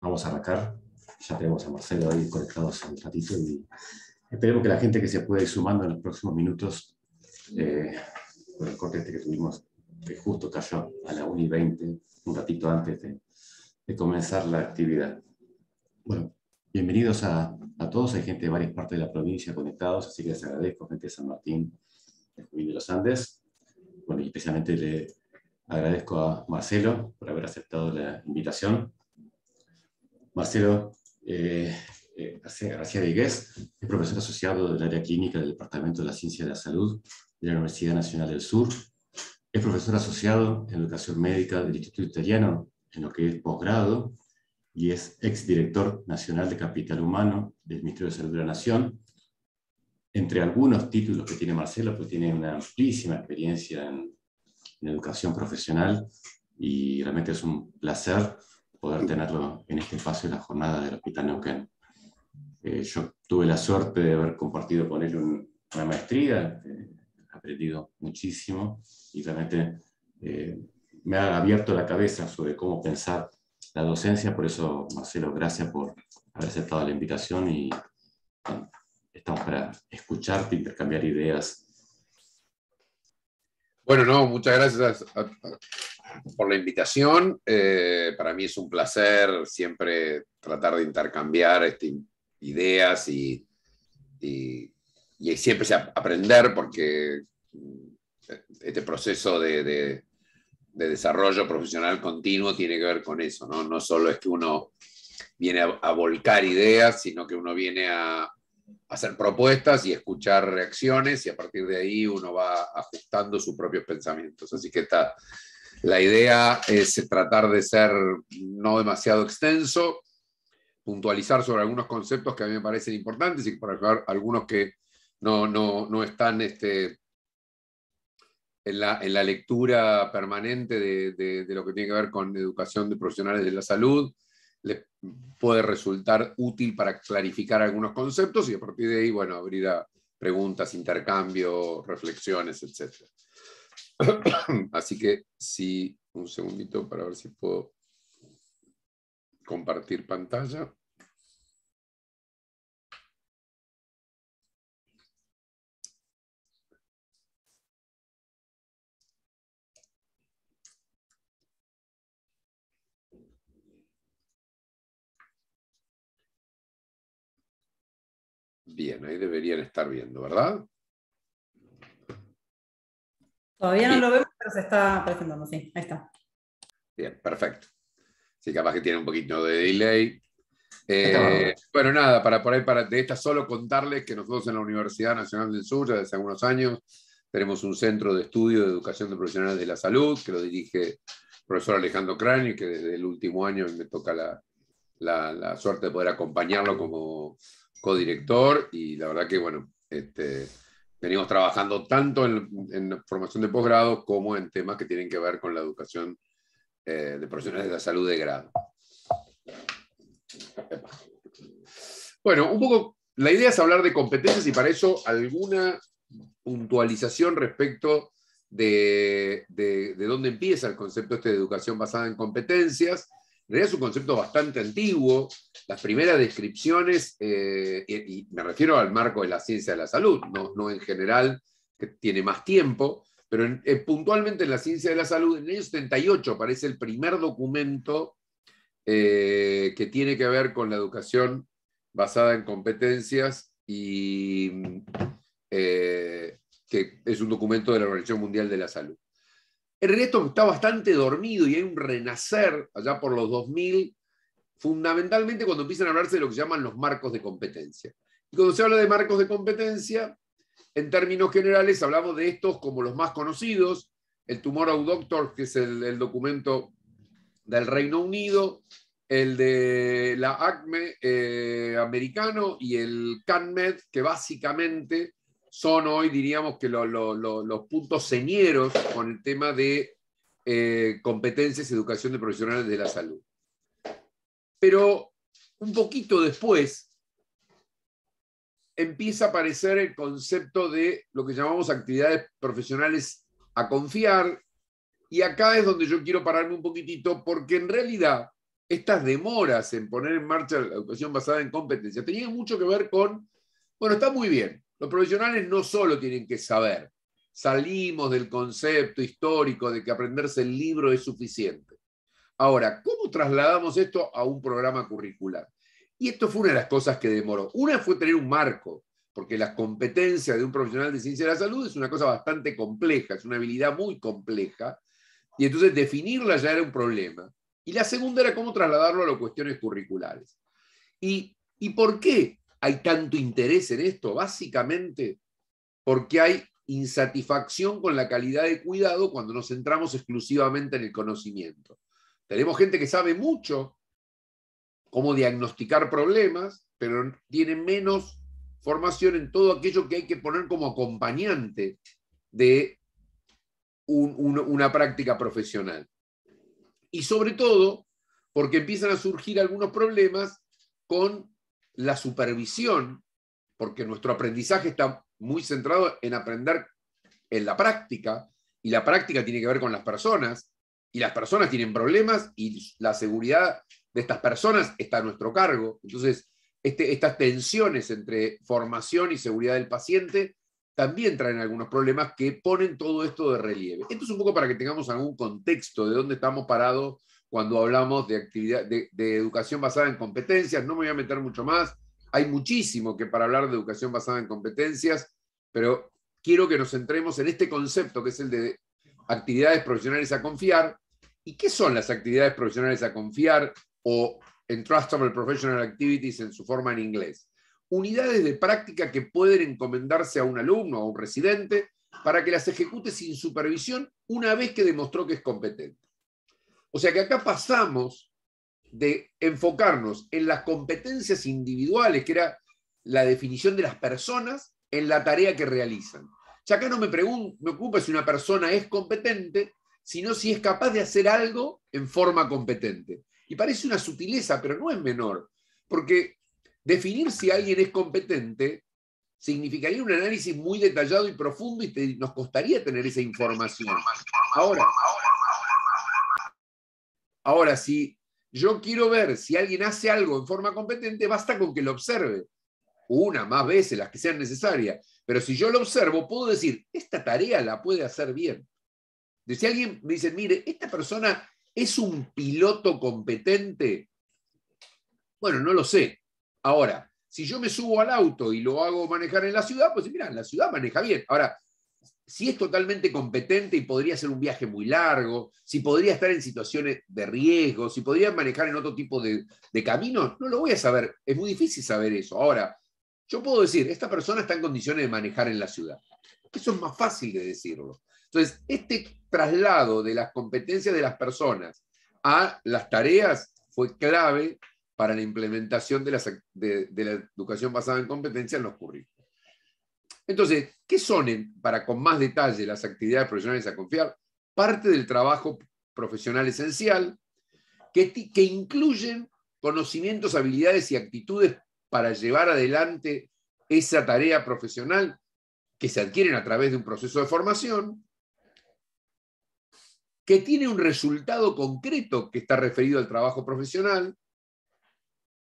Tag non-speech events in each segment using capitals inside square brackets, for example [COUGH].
vamos a arrancar. Ya tenemos a Marcelo ahí conectados un ratito y esperemos que la gente que se pueda ir sumando en los próximos minutos, eh, con el corte este que tuvimos, que justo cayó a la 1 y 20, un ratito antes de, comenzar la actividad. Bueno, bienvenidos a, todos. Hay gente de varias partes de la provincia conectados, así que les agradezco, gente de San Martín, de de los Andes. Bueno, y especialmente le agradezco a Marcelo por haber aceptado la invitación Marcelo eh, eh García Vigués es profesor asociado del área clínica del Departamento de la Ciencia de la Salud de la Universidad Nacional del Sur. Es profesor asociado en educación médica del Instituto Italiano en lo que es posgrado y es exdirector nacional de Capital Humano del Ministerio de Salud de la Nación. Entre algunos títulos que tiene Marcelo, pues tiene una amplísima experiencia en, en educación profesional y realmente es un placer poder tenerlo en este espacio de la jornada del Hospital Neuquén. Eh, yo tuve la suerte de haber compartido con él una maestría, he este, aprendido muchísimo y realmente eh, me ha abierto la cabeza sobre cómo pensar la docencia, por eso Marcelo, gracias por haber aceptado la invitación y estamos para escucharte, intercambiar ideas. Bueno, no, muchas gracias a, a, por la invitación. Eh, para mí es un placer siempre tratar de intercambiar este, ideas y, y, siempre aprender porque mm, este proceso de, desarrollo profesional continuo tiene que ver con eso, ¿no? No solo es que uno viene a, volcar ideas, sino que uno viene a, hacer propuestas y escuchar reacciones y a partir de ahí uno va ajustando sus propios pensamientos. Así que está, la idea es eh, tratar de ser no demasiado extenso, puntualizar sobre algunos conceptos que a mí me parecen importantes y por ejemplo algunos que no, están este, en, la, lectura permanente de, lo que tiene que ver con educación de profesionales de la salud, les puede resultar útil para clarificar algunos conceptos y a partir de ahí, bueno, abrir a preguntas, intercambio, reflexiones, etcétera. [CLEARS THROAT] Así que sí, un segundito para ver si puedo compartir pantalla. Bien, ahí deberían estar viendo, ¿verdad? Todavía no lo vemos, pero se está presentando, sí, ahí está. Bien, perfecto. Sí, capaz que tiene un poquito de delay. Eh, bueno, nada, para por ahí, para, de esta solo contarles que nosotros en la Universidad Nacional del Sur, ya desde hace algunos años, tenemos un centro de estudio de educación de profesionales de la salud, que lo dirige el profesor Alejandro Crani, que desde el último año me toca la, la suerte de poder acompañarlo como codirector, y la verdad que, bueno, este, venimos trabajando tanto en, formación de posgrado como en temas que tienen que ver con la educación eh, de profesionales de la salud de grado. Bueno, un poco, la idea es hablar de competencias y para eso alguna puntualización respecto de, de dónde empieza el concepto este de educación basada en competencias en realidad es un concepto bastante antiguo. Las primeras descripciones, eh, y, me refiero al marco de la ciencia de la salud, no, en general, que tiene más tiempo, pero eh, puntualmente en la ciencia de la salud, en el año 78 aparece el primer documento eh, que tiene que ver con la educación basada en competencias y que es un documento de la Organización Mundial de la Salud. El está bastante dormido y hay un renacer allá por los 2000, fundamentalmente cuando empiezan a hablarse de lo que llaman los marcos de competencia. Y cuando se habla de marcos de competencia, en términos generales hablamos de estos como los más conocidos, el Tomorrow Doctor, que es el, documento del Reino Unido, el de la ACME eh, americano y el CanMed, que básicamente son hoy, diríamos, que los puntos señeros con el tema de eh, competencias y educación de profesionales de la salud. Pero un poquito después empieza a aparecer el concepto de lo que llamamos actividades profesionales a confiar, y acá es donde yo quiero pararme un poquitito, porque en realidad estas demoras en poner en marcha la educación basada en competencia tenían mucho que ver con, bueno, está muy bien, los profesionales no solo tienen que saber, salimos del concepto histórico de que aprenderse el libro es suficiente. Ahora, ¿cómo trasladamos esto a un programa curricular? Y esto fue una de las cosas que demoró. Una fue tener un marco, porque la competencia de un profesional de ciencia de la salud es una cosa bastante compleja, es una habilidad muy compleja, y entonces definirla ya era un problema. Y la segunda era cómo trasladarlo a las cuestiones curriculares. ¿Y, y por qué hay tanto interés en esto? Básicamente porque hay insatisfacción con la calidad de cuidado cuando nos centramos exclusivamente en el conocimiento. Tenemos gente que sabe mucho cómo diagnosticar problemas, pero tiene menos formación en todo aquello que hay que poner como acompañante de una práctica profesional. Y sobre todo, porque empiezan a surgir algunos problemas con la supervisión, porque nuestro aprendizaje está muy centrado en aprender en la práctica, y la práctica tiene que ver con las personas, y las personas tienen problemas y la seguridad de estas personas está a nuestro cargo. Entonces, este, estas tensiones entre formación y seguridad del paciente también traen algunos problemas que ponen todo esto de relieve. Esto es un poco para que tengamos algún contexto de dónde estamos parados cuando hablamos de, actividad, de, educación basada en competencias. No me voy a meter mucho más. Hay muchísimo que para hablar de educación basada en competencias, pero quiero que nos centremos en este concepto que es el de actividades profesionales a confiar. ¿Y qué son las actividades profesionales a confiar o en Trustable Professional Activities en su forma en inglés? Unidades de práctica que pueden encomendarse a un alumno o a un residente para que las ejecute sin supervisión una vez que demostró que es competente. O sea que acá pasamos de enfocarnos en las competencias individuales, que era la definición de las personas, en la tarea que realizan. Ya acá no me, me ocupa si una persona es competente, sino si es capaz de hacer algo en forma competente. Y parece una sutileza, pero no es menor, porque definir si alguien es competente significaría un análisis muy detallado y profundo y nos costaría tener esa información. Ahora, Ahora, si yo quiero ver si alguien hace algo en forma competente, basta con que lo observe. Una, más veces, las que sean necesarias. Pero si yo lo observo, puedo decir, esta tarea la puede hacer bien. si alguien me dice, mire, esta persona es un piloto competente, bueno, no lo sé. Ahora, si yo me subo al auto y lo hago manejar en la ciudad, pues mira, la ciudad maneja bien. Ahora, si es totalmente competente y podría hacer un viaje muy largo, si podría estar en situaciones de riesgo, si podría manejar en otro tipo de, caminos, no lo voy a saber. Es muy difícil saber eso. Ahora, yo puedo decir, esta persona está en condiciones de manejar en la ciudad. Eso es más fácil de decirlo. Entonces, este traslado de las competencias de las personas a las tareas fue clave para la implementación de la educación basada en competencias en los currículos. Entonces, ¿qué son, para con más detalle, las actividades profesionales a confiar? Parte del trabajo profesional esencial que, incluyen conocimientos, habilidades y actitudes para llevar adelante esa tarea profesional que se adquieren a través de un proceso de formación, que tiene un resultado concreto que está referido al trabajo profesional,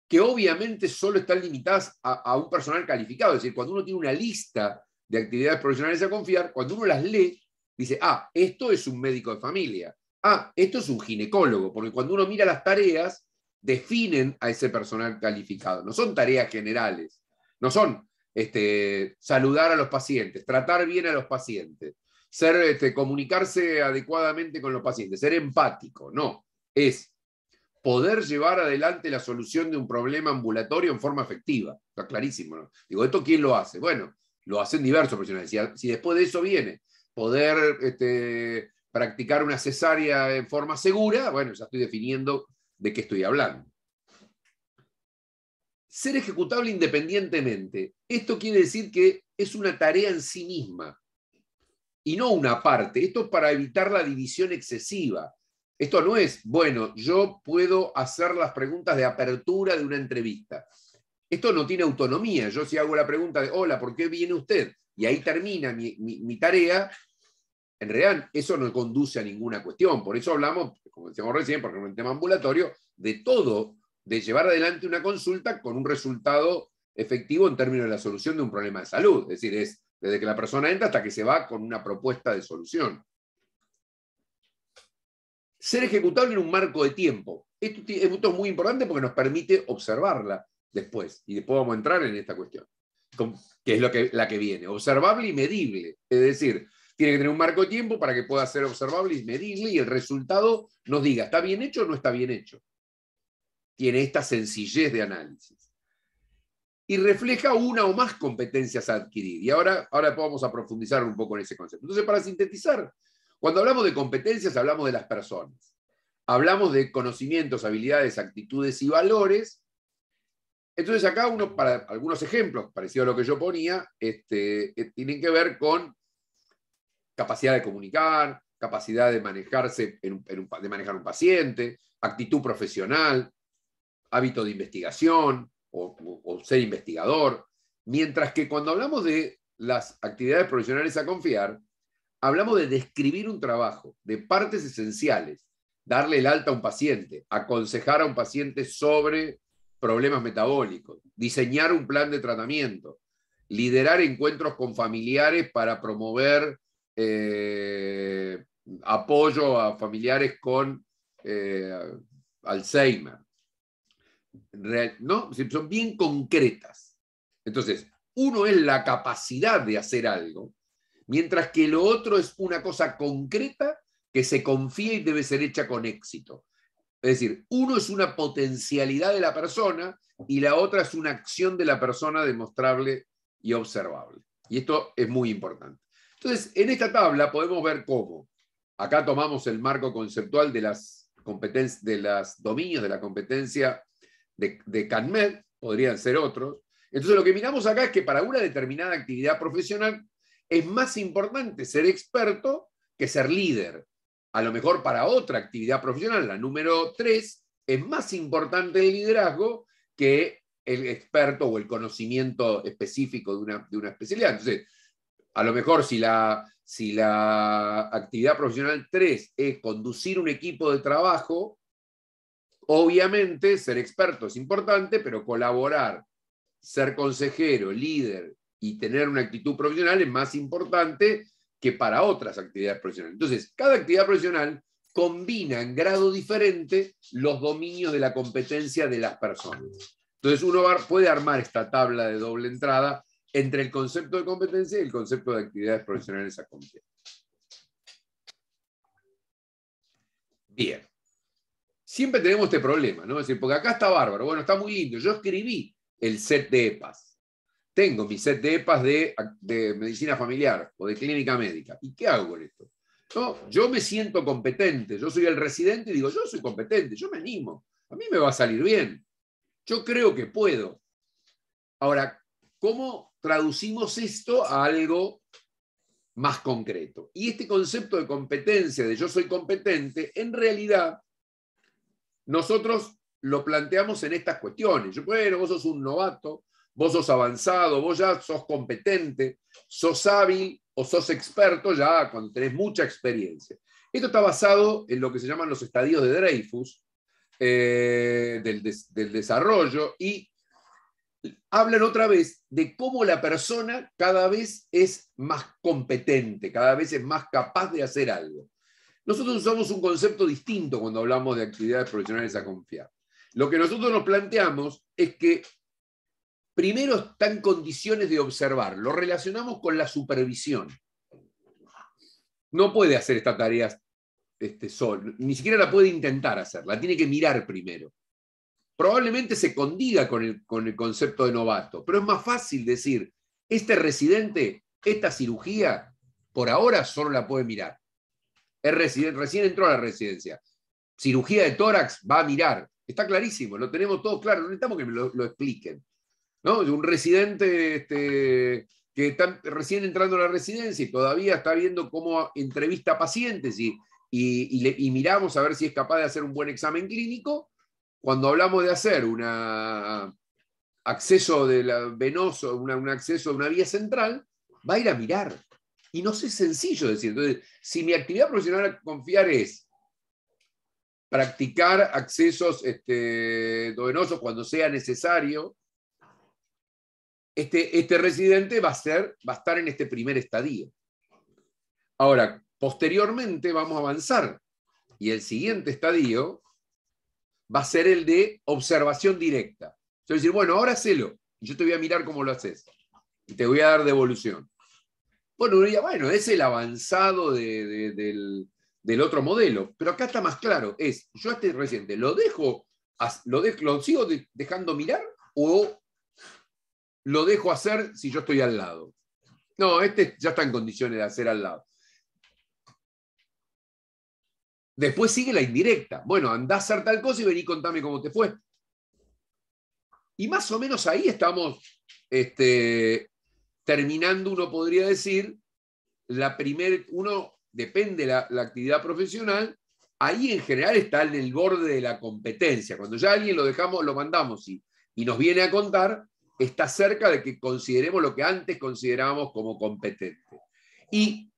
que obviamente solo están limitadas a, a, un personal calificado. Es decir, cuando uno tiene una lista de actividades profesionales a confiar, cuando uno las lee, dice, ah, esto es un médico de familia, ah, esto es un ginecólogo, porque cuando uno mira las tareas, definen a ese personal calificado. No son tareas generales, no son este, saludar a los pacientes, tratar bien a los pacientes, ser, este, comunicarse adecuadamente con los pacientes, ser empático, no, es poder llevar adelante la solución de un problema ambulatorio en forma efectiva. Está clarísimo. Digo, ¿esto quién lo hace? Bueno, lo hacen diversos profesionales. Si, después de eso viene poder este, practicar una cesárea en forma segura, bueno, ya estoy definiendo de qué estoy hablando. Ser ejecutable independientemente. Esto quiere decir que es una tarea en sí misma y no una parte. Esto es para evitar la división excesiva. Esto no es, bueno, yo puedo hacer las preguntas de apertura de una entrevista. Esto no tiene autonomía. Yo si hago la pregunta de, hola, ¿por qué viene usted? Y ahí termina mi, tarea. En realidad, eso no conduce a ninguna cuestión. Por eso hablamos, como decíamos recién, porque es el tema ambulatorio, de todo, de llevar adelante una consulta con un resultado efectivo en términos de la solución de un problema de salud. Es decir, es desde que la persona entra hasta que se va con una propuesta de solución. Ser ejecutable en un marco de tiempo. esto es muy importante porque nos permite observarla después. Y después vamos a entrar en esta cuestión, que es lo que, la que viene. Observable y medible. Es decir, tiene que tener un marco de tiempo para que pueda ser observable y medible y el resultado nos diga, ¿está bien hecho o no está bien hecho? Tiene esta sencillez de análisis. Y refleja una o más competencias a adquirir. Y ahora, ahora vamos a profundizar un poco en ese concepto. Entonces, para sintetizar, cuando hablamos de competencias, hablamos de las personas. Hablamos de conocimientos, habilidades, actitudes y valores entonces acá algunos ejemplos, parecido a lo que yo ponía, este, eh, tienen que ver con capacidad de comunicar, capacidad de manejarse, de manejar un paciente, actitud profesional, hábito de investigación o ser investigador. Mientras que cuando hablamos de las actividades profesionales a confiar, hablamos de describir un trabajo, de partes esenciales, darle el alta a un paciente, aconsejar a un paciente sobre problemas metabólicos, diseñar un plan de tratamiento, liderar encuentros con familiares para promover eh, apoyo a familiares con eh, Alzheimer. ¿no? Son bien concretas. Entonces, uno es la capacidad de hacer algo, mientras que lo otro es una cosa concreta que se confía y debe ser hecha con éxito. Es decir, uno es una potencialidad de la persona y la otra es una acción de la persona demostrable y observable. Y esto es muy importante. Entonces, en esta tabla podemos ver cómo. Acá tomamos el marco conceptual de las, competencias, de los dominios de la competencia de, de CANMED, podrían ser otros. Entonces, lo que miramos acá es que para una determinada actividad profesional es más importante ser experto que ser líder a lo mejor para otra actividad profesional. La número tres es más importante el liderazgo que el experto o el conocimiento específico de una, especialidad. Entonces, a lo mejor si la, si la actividad profesional 3 es conducir un equipo de trabajo, obviamente ser experto es importante, pero colaborar, ser consejero, líder y tener una actitud profesional es más importante que para otras actividades profesionales. Entonces, cada actividad profesional combina en grado diferente los dominios de la competencia de las personas. Entonces, uno puede armar esta tabla de doble entrada entre el concepto de competencia y el concepto de actividades profesionales competir. Bien. Siempre tenemos este problema, ¿no? Es decir, porque acá está bárbaro, bueno, está muy lindo. Yo escribí el set de EPAS tengo mi set de EPAs de, medicina familiar o de clínica médica. ¿Y qué hago con esto? yo me siento competente, yo soy el residente y digo, yo soy competente, yo me animo, a mí me va a salir bien, yo creo que puedo. Ahora, ¿cómo traducimos esto a algo más concreto? Y este concepto de competencia, de yo soy competente, en realidad nosotros lo planteamos en estas cuestiones. Yo, bueno, vos sos un novato, vos sos avanzado, vos ya sos competente, sos hábil o sos experto ya cuando tenés mucha experiencia. Esto está basado en lo que se llaman los estadios de Dreyfus, eh, del, del desarrollo, y hablan otra vez de cómo la persona cada vez es más competente, cada vez es más capaz de hacer algo. Nosotros usamos un concepto distinto cuando hablamos de actividades profesionales a confiar. Lo que nosotros nos planteamos es que primero está en condiciones de observar. Lo relacionamos con la supervisión. No puede hacer esta tarea este, solo, ni siquiera la puede intentar hacer, la tiene que mirar primero. Probablemente se condiga con el, con el concepto de novato, pero es más fácil decir, este residente, esta cirugía, por ahora solo la puede mirar. El residente, recién entró a la residencia. Cirugía de tórax va a mirar. Está clarísimo, lo tenemos todo claro, no necesitamos que me lo expliquen un residente este, que está recién entrando a la residencia y todavía está viendo cómo entrevista a pacientes y, miramos a ver si es capaz de hacer un buen examen clínico. Cuando hablamos de hacer un acceso de venoso, un acceso de una vía central, va a ir a mirar. Y no es sencillo decir. Entonces, si mi actividad profesional a confiar es practicar accesos este, venosos cuando sea necesario, este, este, residente va a, estar en este primer estadio. Ahora, posteriormente vamos a avanzar y el siguiente estadio va a ser el de observación directa. Es decir, bueno, ahora hacelo. Yo te voy a mirar cómo lo haces. te voy a dar devolución. Bueno, diría, bueno, es el avanzado del, otro modelo. Pero acá está más claro. Es, yo a este residente, ¿lo dejo, lo, lo sigo dejando mirar o lo dejo hacer si yo estoy al lado. No, este ya está en condiciones de hacer al lado. Después sigue la indirecta. Bueno, andá a hacer tal cosa y vení contame cómo te fue. Y más o menos ahí estamos este, terminando, uno podría decir, la primer, uno depende la, la actividad profesional, ahí en general está en el borde de la competencia. Cuando ya alguien lo dejamos, lo mandamos y, y nos viene a contar, está cerca de que consideremos lo que antes considerábamos como competente. Y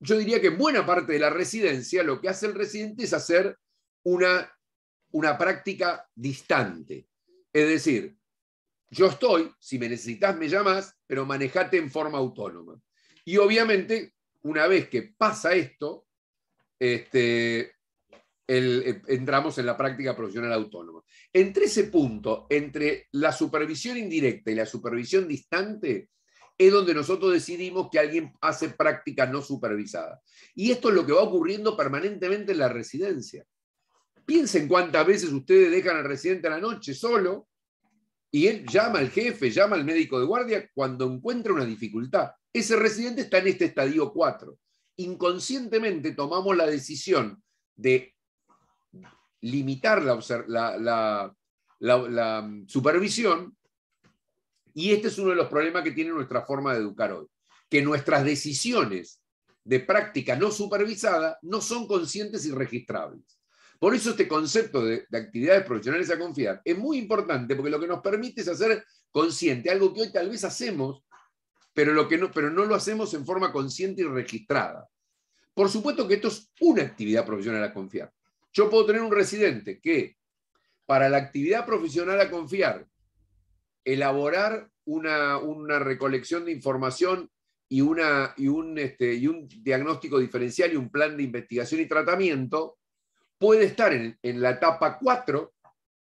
yo diría que buena parte de la residencia lo que hace el residente es hacer una, una práctica distante. Es decir, yo estoy, si me necesitas me llamas, pero manejate en forma autónoma. Y obviamente, una vez que pasa esto, este, eh, entramos en la práctica profesional autónoma. Entre ese punto, entre la supervisión indirecta y la supervisión distante, es donde nosotros decidimos que alguien hace práctica no supervisada Y esto es lo que va ocurriendo permanentemente en la residencia. Piensen cuántas veces ustedes dejan al residente a la noche solo y él llama al jefe, llama al médico de guardia cuando encuentra una dificultad. Ese residente está en este estadio 4. Inconscientemente tomamos la decisión de limitar la, mm, supervisión. Y este es uno de los problemas que tiene nuestra forma de educar hoy, que nuestras decisiones de práctica no supervisada no son conscientes y registrables. Por eso este concepto de, actividades profesionales a confiar es muy importante porque lo que nos permite es hacer consciente algo que hoy tal vez hacemos, pero, lo que no, pero no lo hacemos en forma consciente y registrada. Por supuesto que esto es una actividad profesional a confiar. Yo puedo tener un residente que, para la actividad profesional a confiar, elaborar una, recolección de información este, y, un, diagnóstico diferencial y un plan de investigación y tratamiento, puede estar en, la etapa 4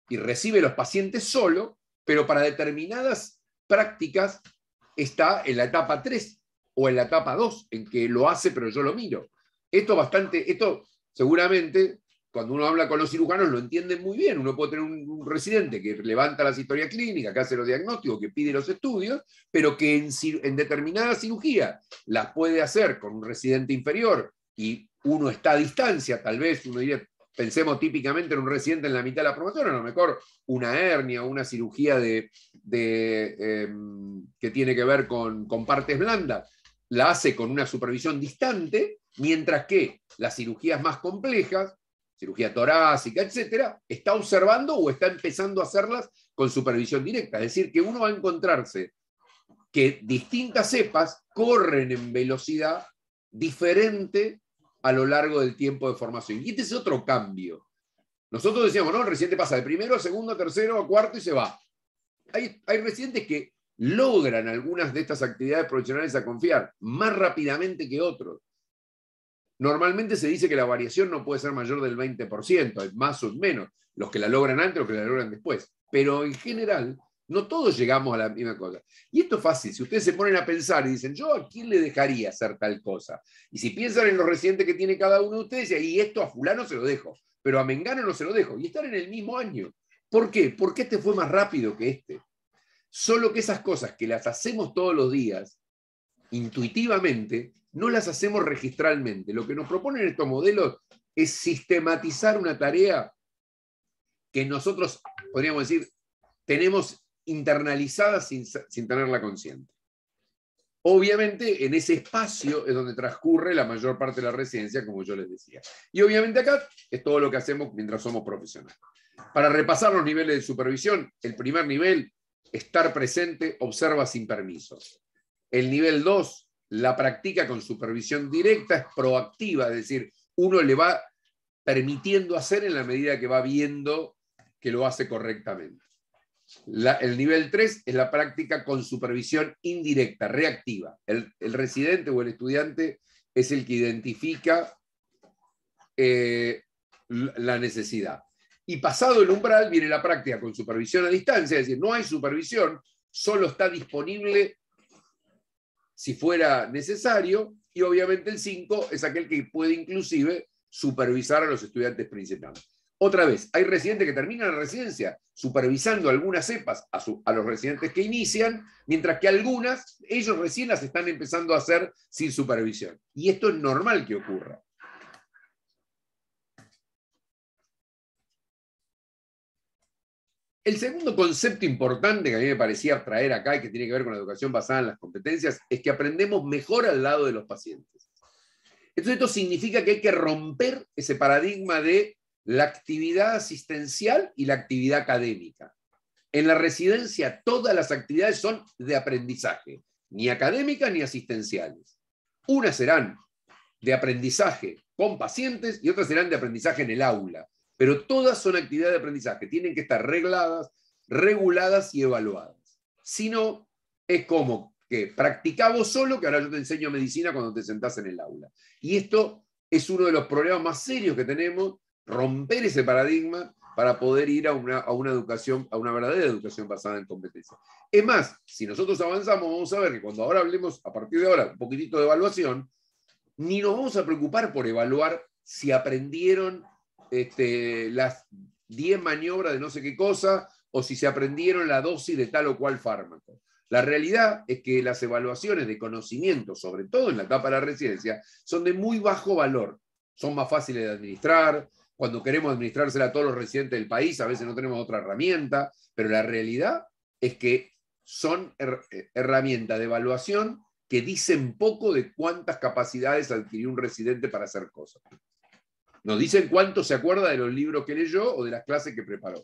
y recibe los pacientes solo, pero para determinadas prácticas está en la etapa 3 o en la etapa 2, en que lo hace, pero yo lo miro. Esto bastante, esto seguramente cuando uno habla con los cirujanos lo entienden muy bien. Uno puede tener un, residente que levanta las historias clínicas, que hace los diagnósticos, que pide los estudios, pero que en, determinada cirugía las puede hacer con un residente inferior y uno está a distancia, tal vez uno diría, pensemos típicamente en un residente en la mitad de la promoción, a lo mejor una hernia o una cirugía de, em, que tiene que ver con partes blandas, la hace con una supervisión distante, mientras que las cirugías más complejas cirugía torácica, etcétera, está observando o está empezando a hacerlas con supervisión directa. Es decir, que uno va a encontrarse que distintas cepas corren en velocidad diferente a lo largo del tiempo de formación. Y este es otro cambio. Nosotros decíamos, no, el reciente pasa de primero a segundo, a tercero, a cuarto y se va. Hay, recientes que logran algunas de estas actividades profesionales a confiar más rápidamente que otros. Normalmente se dice que la variación no puede ser mayor del 20%, hay más o menos, los que la logran antes, los que la logran después. Pero en general, no todos llegamos a la misma cosa. Y esto es fácil. Si ustedes se ponen a pensar y dicen, yo a quién le dejaría hacer tal cosa. Y si piensan en lo reciente que tiene cada uno de ustedes, y esto a fulano se lo dejo, pero a Mengano no se lo dejo. Y están en el mismo año. ¿Por qué? Porque este fue más rápido que este. Solo que esas cosas que las hacemos todos los días intuitivamente, no las hacemos registralmente. Lo que nos proponen estos modelos es sistematizar una tarea que nosotros, podríamos decir, tenemos internalizada sin, tenerla consciente. Obviamente, en ese espacio es donde transcurre la mayor parte de la residencia, como yo les decía. Y obviamente acá es todo lo que hacemos mientras somos profesionales. Para repasar los niveles de supervisión, el primer nivel, estar presente, observa sin permiso. El nivel 2, la práctica con supervisión directa, es proactiva, es decir, uno le va permitiendo hacer en la medida que va viendo que lo hace correctamente. el nivel 3 es la práctica con supervisión indirecta, reactiva. El, residente o el estudiante es el que identifica eh, la necesidad. Y pasado el umbral viene la práctica con supervisión a distancia, es decir, no hay supervisión, solo está disponible si fuera necesario, y obviamente el 5 es aquel que puede inclusive supervisar a los estudiantes principales. Otra vez, hay residentes que terminan la residencia supervisando algunas cepas a, a, los residentes que inician, mientras que algunas ellos recién las están empezando a hacer sin supervisión. Y esto es normal que ocurra. El segundo concepto importante que a mí me parecía traer acá y que tiene que ver con la educación basada en las competencias es que aprendemos mejor al lado de los pacientes. Entonces esto significa que hay que romper ese paradigma de la actividad asistencial y la actividad académica. En la residencia todas las actividades son de aprendizaje, ni académicas ni asistenciales. Unas serán de aprendizaje con pacientes y otras serán de aprendizaje en el aula. Pero todas son actividades de aprendizaje, tienen que estar regladas, reguladas y evaluadas. Si no, es como que practicá solo, que ahora yo te enseño medicina cuando te sentás en el aula. Y esto es uno de los problemas más serios que tenemos, romper ese paradigma para poder ir a una, a una, educación, a una verdadera educación basada en competencia. Es más, si nosotros avanzamos, vamos a ver que cuando ahora hablemos, a partir de ahora, un poquitito de evaluación, ni nos vamos a preocupar por evaluar si aprendieron este, las 10 maniobras de no sé qué cosa o si se aprendieron la dosis de tal o cual fármaco. La realidad es que las evaluaciones de conocimiento, sobre todo en la etapa de la residencia, son de muy bajo valor. Son más fáciles de administrar. Cuando queremos administrársela a todos los residentes del país, a veces no tenemos otra herramienta, pero la realidad es que son eh, herramientas de evaluación que dicen poco de cuántas capacidades adquirió un residente para hacer cosas. Nos dicen cuánto se acuerda de los libros que leyó o de las clases que preparó.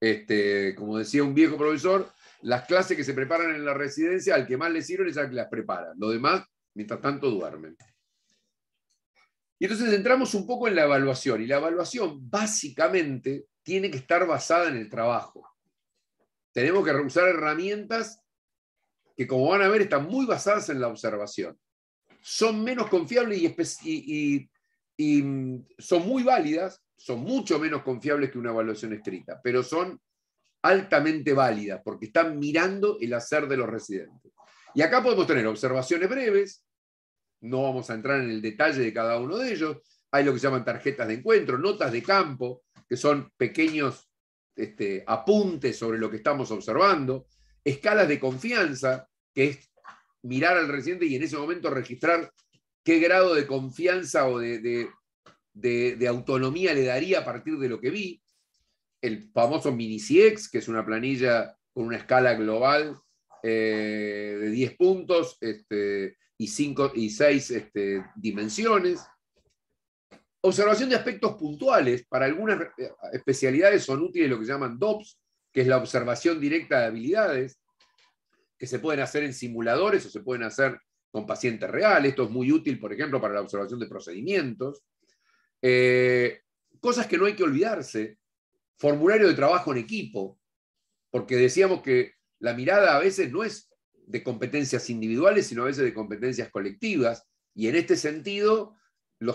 Este, como decía un viejo profesor, las clases que se preparan en la residencia, al que más le sirven es al que las prepara. Lo demás, mientras tanto, duermen. Y entonces entramos un poco en la evaluación. Y la evaluación básicamente tiene que estar basada en el trabajo. Tenemos que usar herramientas que, como van a ver, están muy basadas en la observación. Son menos confiables y, y, y y mm, son muy válidas, son mucho menos confiables que una evaluación escrita, pero son altamente válidas porque están mirando el hacer de los residentes. Y acá podemos tener observaciones breves, no vamos a entrar en el detalle de cada uno de ellos, hay lo que se llaman tarjetas de encuentro, notas de campo, que son pequeños este, apuntes sobre lo que estamos observando, escalas de confianza, que es mirar al residente y en ese momento registrar qué grado de confianza o de, autonomía le daría a partir de lo que vi. El famoso Minisiex, que es una planilla con una escala global eh, de 10 puntos este, y, y 6 este, dimensiones. Observación de aspectos puntuales. Para algunas eh, especialidades son útiles lo que llaman DOPS, que es la observación directa de habilidades, que se pueden hacer en simuladores o se pueden hacer con pacientes reales. Esto es muy útil, por ejemplo, para la observación de procedimientos. Eh, cosas que no hay que olvidarse. Formulario de trabajo en equipo, porque decíamos que la mirada a veces no es de competencias individuales, sino a veces de competencias colectivas. Y en este sentido, el,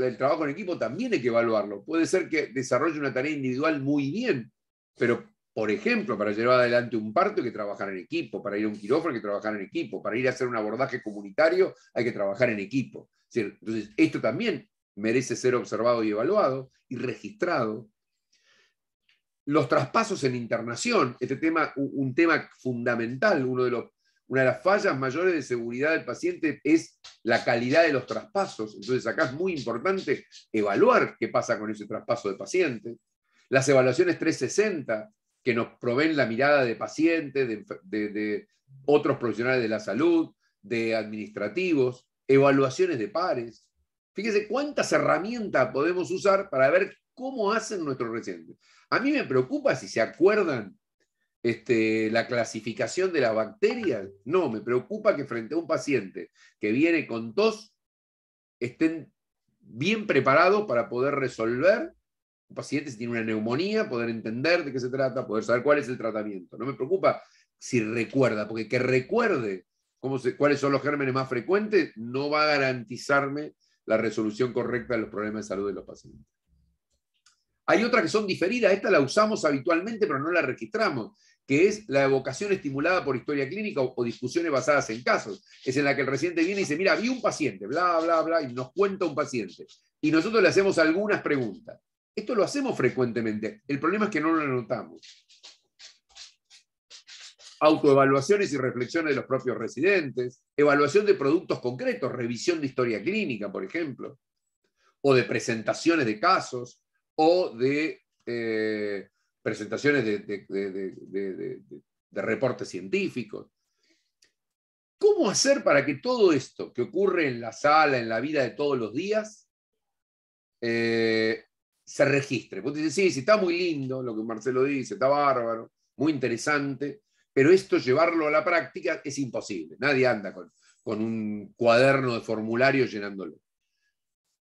el, trabajo en equipo también hay que evaluarlo. Puede ser que desarrolle una tarea individual muy bien, pero por ejemplo, para llevar adelante un parto hay que trabajar en equipo, para ir a un quirófano hay que trabajar en equipo, para ir a hacer un abordaje comunitario hay que trabajar en equipo. Entonces, esto también merece ser observado y evaluado y registrado. Los traspasos en internación, este tema, un tema fundamental, uno de los, una de las fallas mayores de seguridad del paciente es la calidad de los traspasos. Entonces, acá es muy importante evaluar qué pasa con ese traspaso de paciente. Las evaluaciones 360, que nos proveen la mirada de pacientes, de, otros profesionales de la salud, de administrativos, evaluaciones de pares. Fíjese cuántas herramientas podemos usar para ver cómo hacen nuestros residentes. A mí me preocupa si se acuerdan este, la clasificación de las bacterias. No, me preocupa que frente a un paciente que viene con tos estén bien preparados para poder resolver un paciente tiene una neumonía, poder entender de qué se trata, poder saber cuál es el tratamiento. No me preocupa si recuerda, porque que recuerde cuáles son los gérmenes más frecuentes no va a garantizarme la resolución correcta de los problemas de salud de los pacientes. Hay otras que son diferidas, esta la usamos habitualmente pero no la registramos, que es la evocación estimulada por historia clínica o, o, discusiones basadas en casos. Es en la que el reciente viene y dice, mira, vi un paciente, bla, bla, bla, y nos cuenta un paciente. Y nosotros le hacemos algunas preguntas. Esto lo hacemos frecuentemente. El problema es que no lo notamos. Autoevaluaciones y reflexiones de los propios residentes, evaluación de productos concretos, revisión de historia clínica, por ejemplo, o de presentaciones de casos, o de eh, presentaciones de, reportes científicos. ¿Cómo hacer para que todo esto que ocurre en la sala, en la vida de todos los días, eh, se registre. Vos dices, sí, sí, está muy lindo lo que Marcelo dice, está bárbaro, muy interesante, pero esto llevarlo a la práctica es imposible. Nadie anda con, un cuaderno de formulario llenándolo.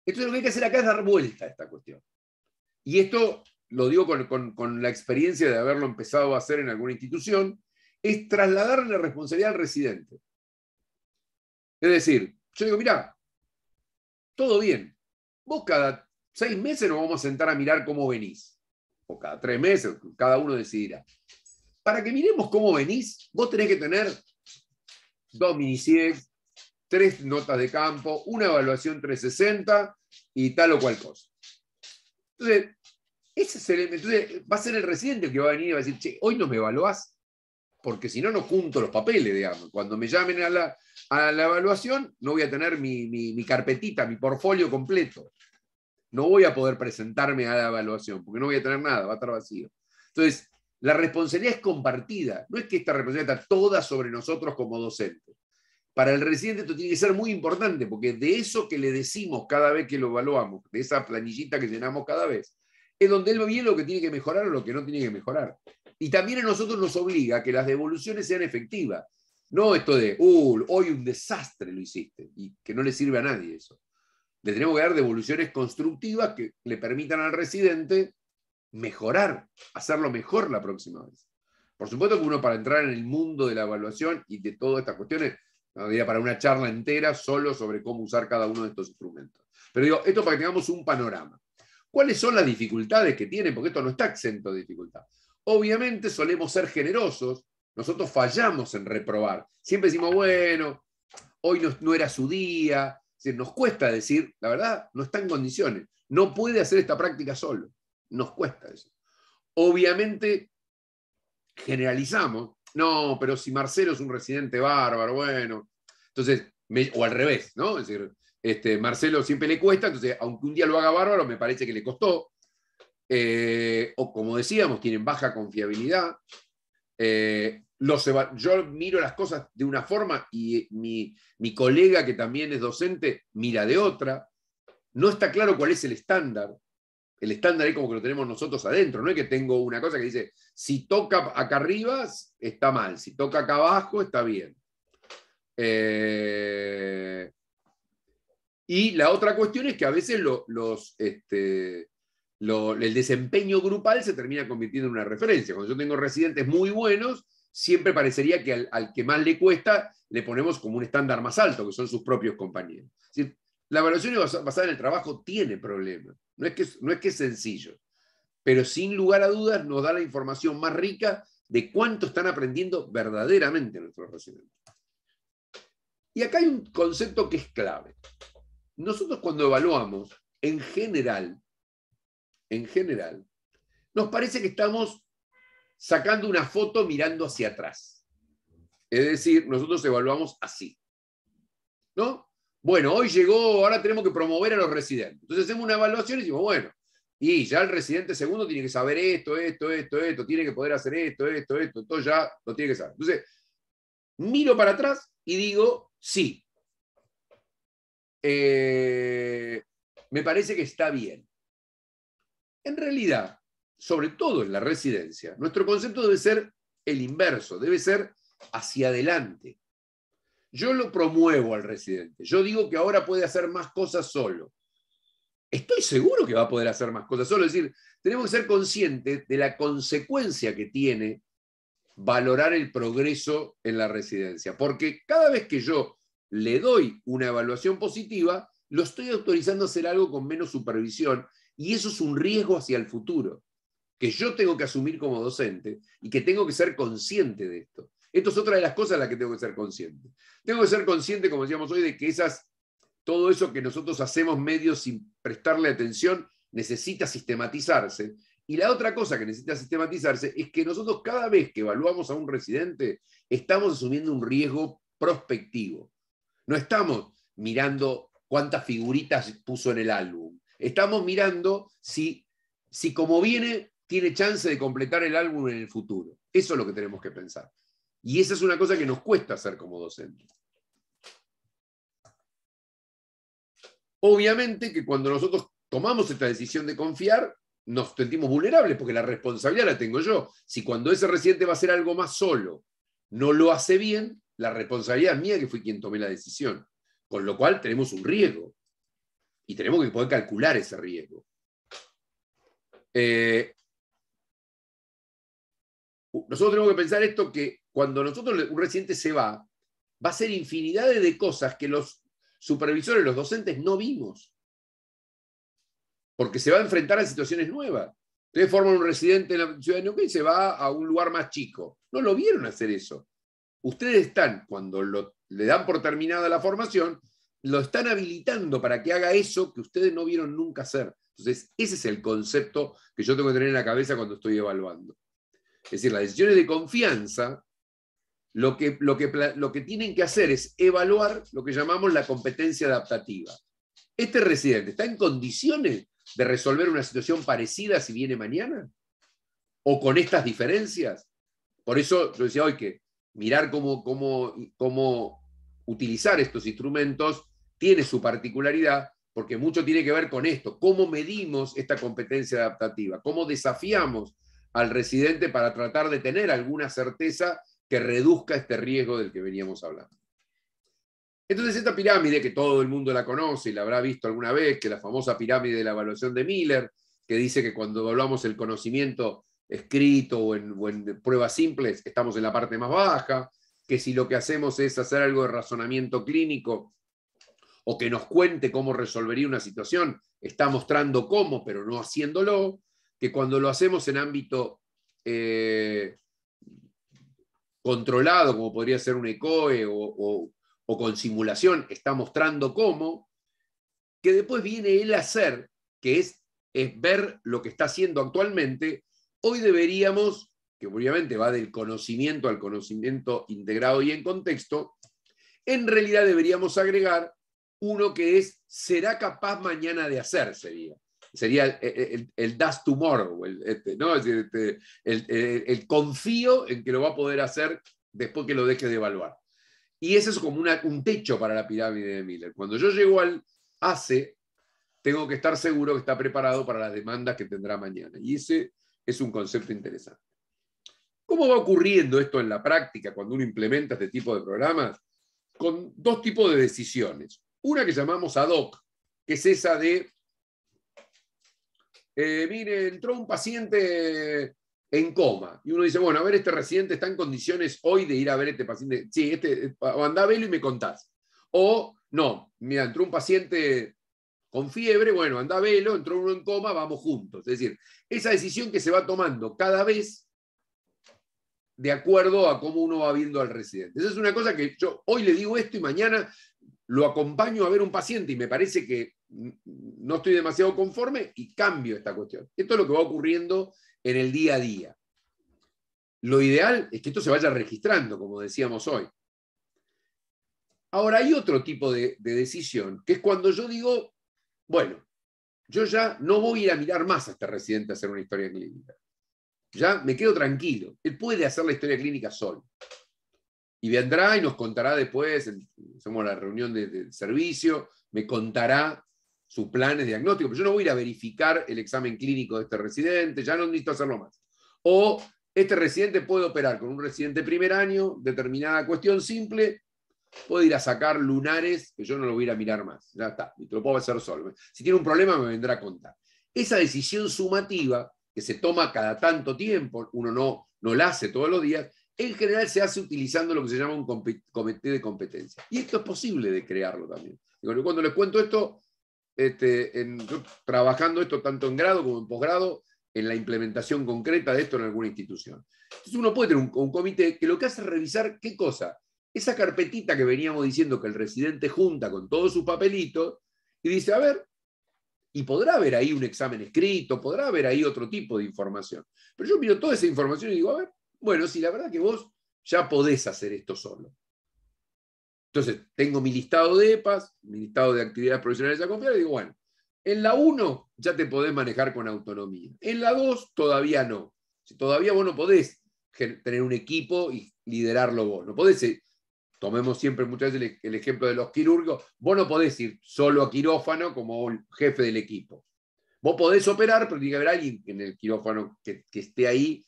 Entonces lo que hay que hacer acá es dar vuelta a esta cuestión. Y esto lo digo con, la experiencia de haberlo empezado a hacer en alguna institución, es trasladar la responsabilidad al residente. Es decir, yo digo, mirá, todo bien, vos cada seis meses nos vamos a sentar a mirar cómo venís. O cada tres meses, cada uno decidirá. Para que miremos cómo venís, vos tenés que tener dos minisiegs, tres notas de campo, una evaluación 360 y tal o cual cosa. Entonces, ese em, va a ser el residente que va a venir y va a decir, che, hoy no me evaluás, porque si no, no junto los papeles, digamos. Cuando me llamen a la, evaluación, no voy a tener mi, mi carpetita, mi portfolio completo no voy a poder presentarme a la evaluación porque no voy a tener nada, va a estar vacío. Entonces, la responsabilidad es compartida, no es que esta responsabilidad está toda sobre nosotros como docentes. Para el residente esto tiene que ser muy importante porque de eso que le decimos cada vez que lo evaluamos, de esa planillita que llenamos cada vez, es donde él ve bien lo que tiene que mejorar o lo que no tiene que mejorar. Y también a nosotros nos obliga a que las devoluciones sean efectivas. No esto de, uh, hoy un desastre lo hiciste, y que no le sirve a nadie eso. Le tenemos que dar devoluciones constructivas que le permitan al residente mejorar, hacerlo mejor la próxima vez. Por supuesto que uno para entrar en el mundo de la evaluación y de todas estas cuestiones, diría para una charla entera solo sobre cómo usar cada uno de estos instrumentos. Pero digo, esto para que tengamos un panorama. ¿Cuáles son las dificultades que tiene? Porque esto no está exento de dificultad. Obviamente solemos ser generosos, nosotros fallamos en reprobar. Siempre decimos, bueno, hoy no era su día, nos cuesta decir, la verdad, no está en condiciones, no puede hacer esta práctica solo, nos cuesta eso. Obviamente, generalizamos, no, pero si Marcelo es un residente bárbaro, bueno, entonces, o al revés, ¿no? Es decir, este, Marcelo siempre le cuesta, entonces, aunque un día lo haga bárbaro, me parece que le costó. Eh, o como decíamos, tienen baja confiabilidad. Eh, yo miro las cosas de una forma y eh, mi, colega que también es docente mira de otra. No está claro cuál es el estándar. El estándar es como que lo tenemos nosotros adentro, no es que tengo una cosa que dice, si toca acá arriba, está mal, si toca acá abajo, está bien. Eh, y la otra cuestión es que a veces los, este, el desempeño grupal se termina convirtiendo en una referencia. Cuando yo tengo residentes muy buenos, siempre parecería que al, que más le cuesta le ponemos como un estándar más alto, que son sus propios compañeros. la evaluación basada en el trabajo tiene problemas, no es, que, no es que sencillo, pero sin lugar a dudas nos da la información más rica de cuánto están aprendiendo verdaderamente nuestros residentes. Y acá hay un concepto que es clave. Nosotros cuando evaluamos, en general, en general, nos parece que estamos sacando una foto mirando hacia atrás. Es decir, nosotros evaluamos así. ¿No? Bueno, hoy llegó, ahora tenemos que promover a los residentes. Entonces hacemos una evaluación y decimos, bueno, y ya el residente segundo tiene que saber esto, esto, esto, esto, tiene que poder hacer esto, esto, esto, todo ya lo tiene que saber. Entonces, miro para atrás y digo, sí. Eh, me parece que está bien. En realidad, sobre todo en la residencia, nuestro concepto debe ser el inverso, debe ser hacia adelante. Yo lo promuevo al residente, yo digo que ahora puede hacer más cosas solo. Estoy seguro que va a poder hacer más cosas solo, es decir, tenemos que ser conscientes de la consecuencia que tiene valorar el progreso en la residencia, porque cada vez que yo le doy una evaluación positiva, lo estoy autorizando a hacer algo con menos supervisión y eso es un riesgo hacia el futuro que yo tengo que asumir como docente y que tengo que ser consciente de esto. Esto es otra de las cosas a las que tengo que ser consciente. Tengo que ser consciente, como decíamos hoy, de que esas, todo eso que nosotros hacemos medio sin prestarle atención necesita sistematizarse. Y la otra cosa que necesita sistematizarse es que nosotros cada vez que evaluamos a un residente, estamos asumiendo un riesgo prospectivo. No estamos mirando cuántas figuritas puso en el álbum. Estamos mirando si, si como viene tiene chance de completar el álbum en el futuro. Eso es lo que tenemos que pensar. Y esa es una cosa que nos cuesta hacer como docentes. Obviamente que cuando nosotros tomamos esta decisión de confiar, nos sentimos vulnerables porque la responsabilidad la tengo yo. Si cuando ese residente va a hacer algo más solo, no lo hace bien, la responsabilidad mía que fui quien tomé la decisión. Con lo cual tenemos un riesgo y tenemos que poder calcular ese riesgo. Eh, nosotros tenemos que pensar esto que cuando nosotros un residente se va, va a ser infinidad de cosas que los supervisores, los docentes no vimos. Porque se va a enfrentar a situaciones nuevas. Ustedes forman un residente en la ciudad de Neuquén y se va a un lugar más chico. No lo vieron hacer eso. Ustedes están, cuando le dan por terminada la formación, lo están habilitando para que haga eso que ustedes no vieron nunca hacer. Entonces, ese es el concepto que yo tengo que tener en la cabeza cuando estoy evaluando. Es decir, las decisiones de confianza lo que, lo, que, lo que, tienen que hacer es evaluar lo que llamamos la competencia adaptativa. ¿Este residente está en condiciones de resolver una situación parecida si viene mañana? ¿O con estas diferencias? Por eso yo decía hoy que mirar cómo utilizar estos instrumentos tiene su particularidad, porque mucho tiene que ver con esto, cómo medimos esta competencia adaptativa, cómo desafiamos al residente para tratar de tener alguna certeza que reduzca este riesgo del que veníamos hablando. Entonces esta pirámide, que todo el mundo la conoce y la habrá visto alguna vez, que la famosa pirámide de la evaluación de Miller, que dice que cuando evaluamos el conocimiento escrito o en pruebas simples, estamos en la parte más baja, que si lo que hacemos es hacer algo de razonamiento clínico o que nos cuente cómo resolvería una situación, está mostrando cómo, pero no haciéndolo, cuando lo hacemos en ámbito eh, controlado, como podría ser un ECOE o, con simulación, está mostrando cómo, que después viene el hacer, que es, es ver lo que está haciendo actualmente, hoy deberíamos, que obviamente va del conocimiento al conocimiento integrado y en contexto, en realidad deberíamos agregar uno que es, será capaz mañana de hacer, sería sería eh, eh, el, das tomorrow, este, este, el, el, confío en que lo va a poder hacer después que lo deje de evaluar. Y ese es como un techo para la pirámide de Miller. Cuando yo llego al hace, tengo que estar seguro que está preparado para las demandas que tendrá mañana. Y ese es un concepto interesante. ¿Cómo va ocurriendo esto en la práctica cuando uno implementa este tipo de programas? Con dos tipos de decisiones. Una que llamamos ad hoc, que es esa de mire, eh, entró un paciente en coma. Y uno dice, bueno, a ver, este residente está en condiciones hoy de ir a ver este paciente. Sí, este, eh, anda a verlo y me contás. O, no, mira, entró un paciente con fiebre, bueno, anda a verlo, entró uno en coma, vamos juntos. Es decir, esa decisión que se va tomando cada vez de acuerdo a cómo uno va viendo al residente. Esa es una cosa que yo hoy le digo esto y mañana lo acompaño a ver un paciente y me parece que no estoy demasiado conforme y cambio esta cuestión. Esto es lo que va ocurriendo en el día a día. Lo ideal es que esto se vaya registrando, como decíamos hoy. Ahora hay otro tipo de, decisión, que es cuando yo digo, bueno, yo ya no voy a ir a mirar más a este residente a hacer una historia clínica. Ya me quedo tranquilo. Él puede hacer la historia clínica solo. Y vendrá y nos contará después, Somos la reunión del de servicio, me contará sus planes es diagnóstico, pero yo no voy a ir a verificar el examen clínico de este residente, ya no necesito hacerlo más. O este residente puede operar con un residente primer año, determinada cuestión simple, puede ir a sacar lunares que yo no lo voy a ir a mirar más. Ya está, y lo puedo hacer solo. Si tiene un problema, me vendrá a contar. Esa decisión sumativa, que se toma cada tanto tiempo, uno no, no la hace todos los días, en general se hace utilizando lo que se llama un comité de competencia. Y esto es posible de crearlo también. Cuando les cuento esto, este, trabajando esto tanto en grado como en posgrado, en la implementación concreta de esto en alguna institución. Entonces uno puede tener un, comité que lo que hace es revisar qué cosa. Esa carpetita que veníamos diciendo que el residente junta con todos sus papelitos y dice, a ver, y podrá haber ahí un examen escrito, podrá haber ahí otro tipo de información. Pero yo miro toda esa información y digo, a ver, bueno, si la verdad que vos ya podés hacer esto solo. Entonces, tengo mi listado de EPAs, mi listado de actividades profesionales a confiar, y digo, bueno, en la 1 ya te podés manejar con autonomía. En la 2 todavía no. Si todavía vos no podés tener un equipo y liderarlo vos. No podés, eh, tomemos siempre muchas veces e-, el, ejemplo de los quirúrgicos, vos no podés ir solo a quirófano como jefe del equipo. Vos podés operar, pero tiene que haber alguien en el quirófano que, esté ahí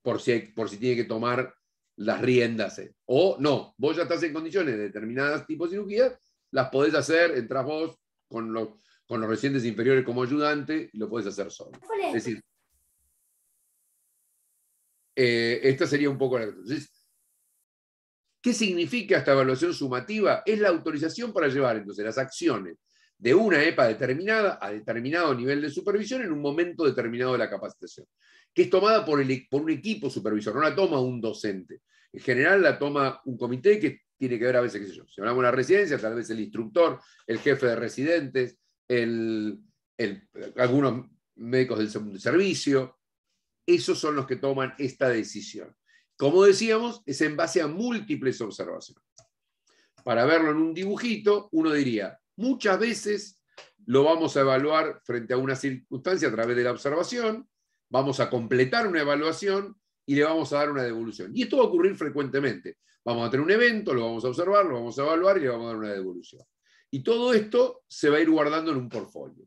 por si, por si tiene que tomar las riendas. Eh. O no, vos ya estás en condiciones de determinadas tipos de cirugía, las podés hacer, entras vos con los, con recientes inferiores como ayudante y lo podés hacer solo. Es decir, eh, esta sería un poco la... ¿Qué significa esta evaluación sumativa? Es la autorización para llevar entonces las acciones de una EPA determinada a determinado nivel de supervisión en un momento determinado de la capacitación que es tomada por, el, e, un equipo supervisor, no la toma un docente. En general la toma un comité que tiene que ver a veces, qué sé yo, si hablamos de la residencia, tal vez el instructor, el jefe de residentes, el, algunos médicos del servicio, esos son los que toman esta decisión. Como decíamos, es en base a múltiples observaciones. Para verlo en un dibujito, uno diría, muchas veces lo vamos a evaluar frente a una circunstancia a través de la observación, vamos a completar una evaluación y le vamos a dar una devolución. Y esto va a ocurrir frecuentemente. Vamos a tener un evento, lo vamos a observar, lo vamos a evaluar y le vamos a dar una devolución. Y todo esto se va a ir guardando en un portfolio.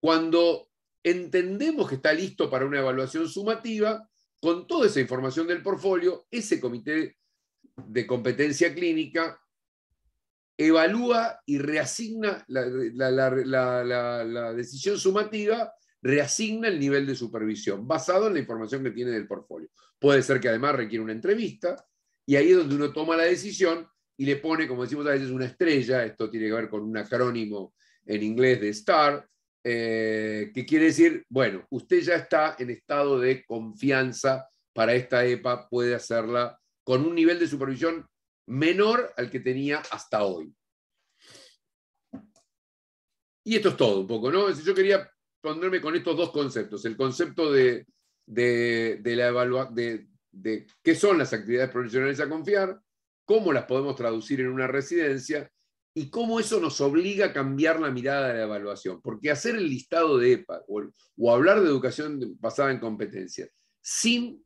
Cuando entendemos que está listo para una evaluación sumativa, con toda esa información del portfolio, ese comité de competencia clínica evalúa y reasigna la, la decisión sumativa reasigna el nivel de supervisión basado en la información que tiene del portfolio. Puede ser que además requiere una entrevista y ahí es donde uno toma la decisión y le pone, como decimos a veces, una estrella, esto tiene que ver con un acrónimo en inglés de STAR, eh, que quiere decir, bueno, usted ya está en estado de confianza para esta EPA, puede hacerla con un nivel de supervisión menor al que tenía hasta hoy. Y esto es todo un poco, ¿no? Yo quería con estos dos conceptos. El concepto de, la de, qué son las actividades profesionales a confiar, cómo las podemos traducir en una residencia y cómo eso nos obliga a cambiar la mirada de la evaluación. Porque hacer el listado de EPA o, hablar de educación basada en competencias sin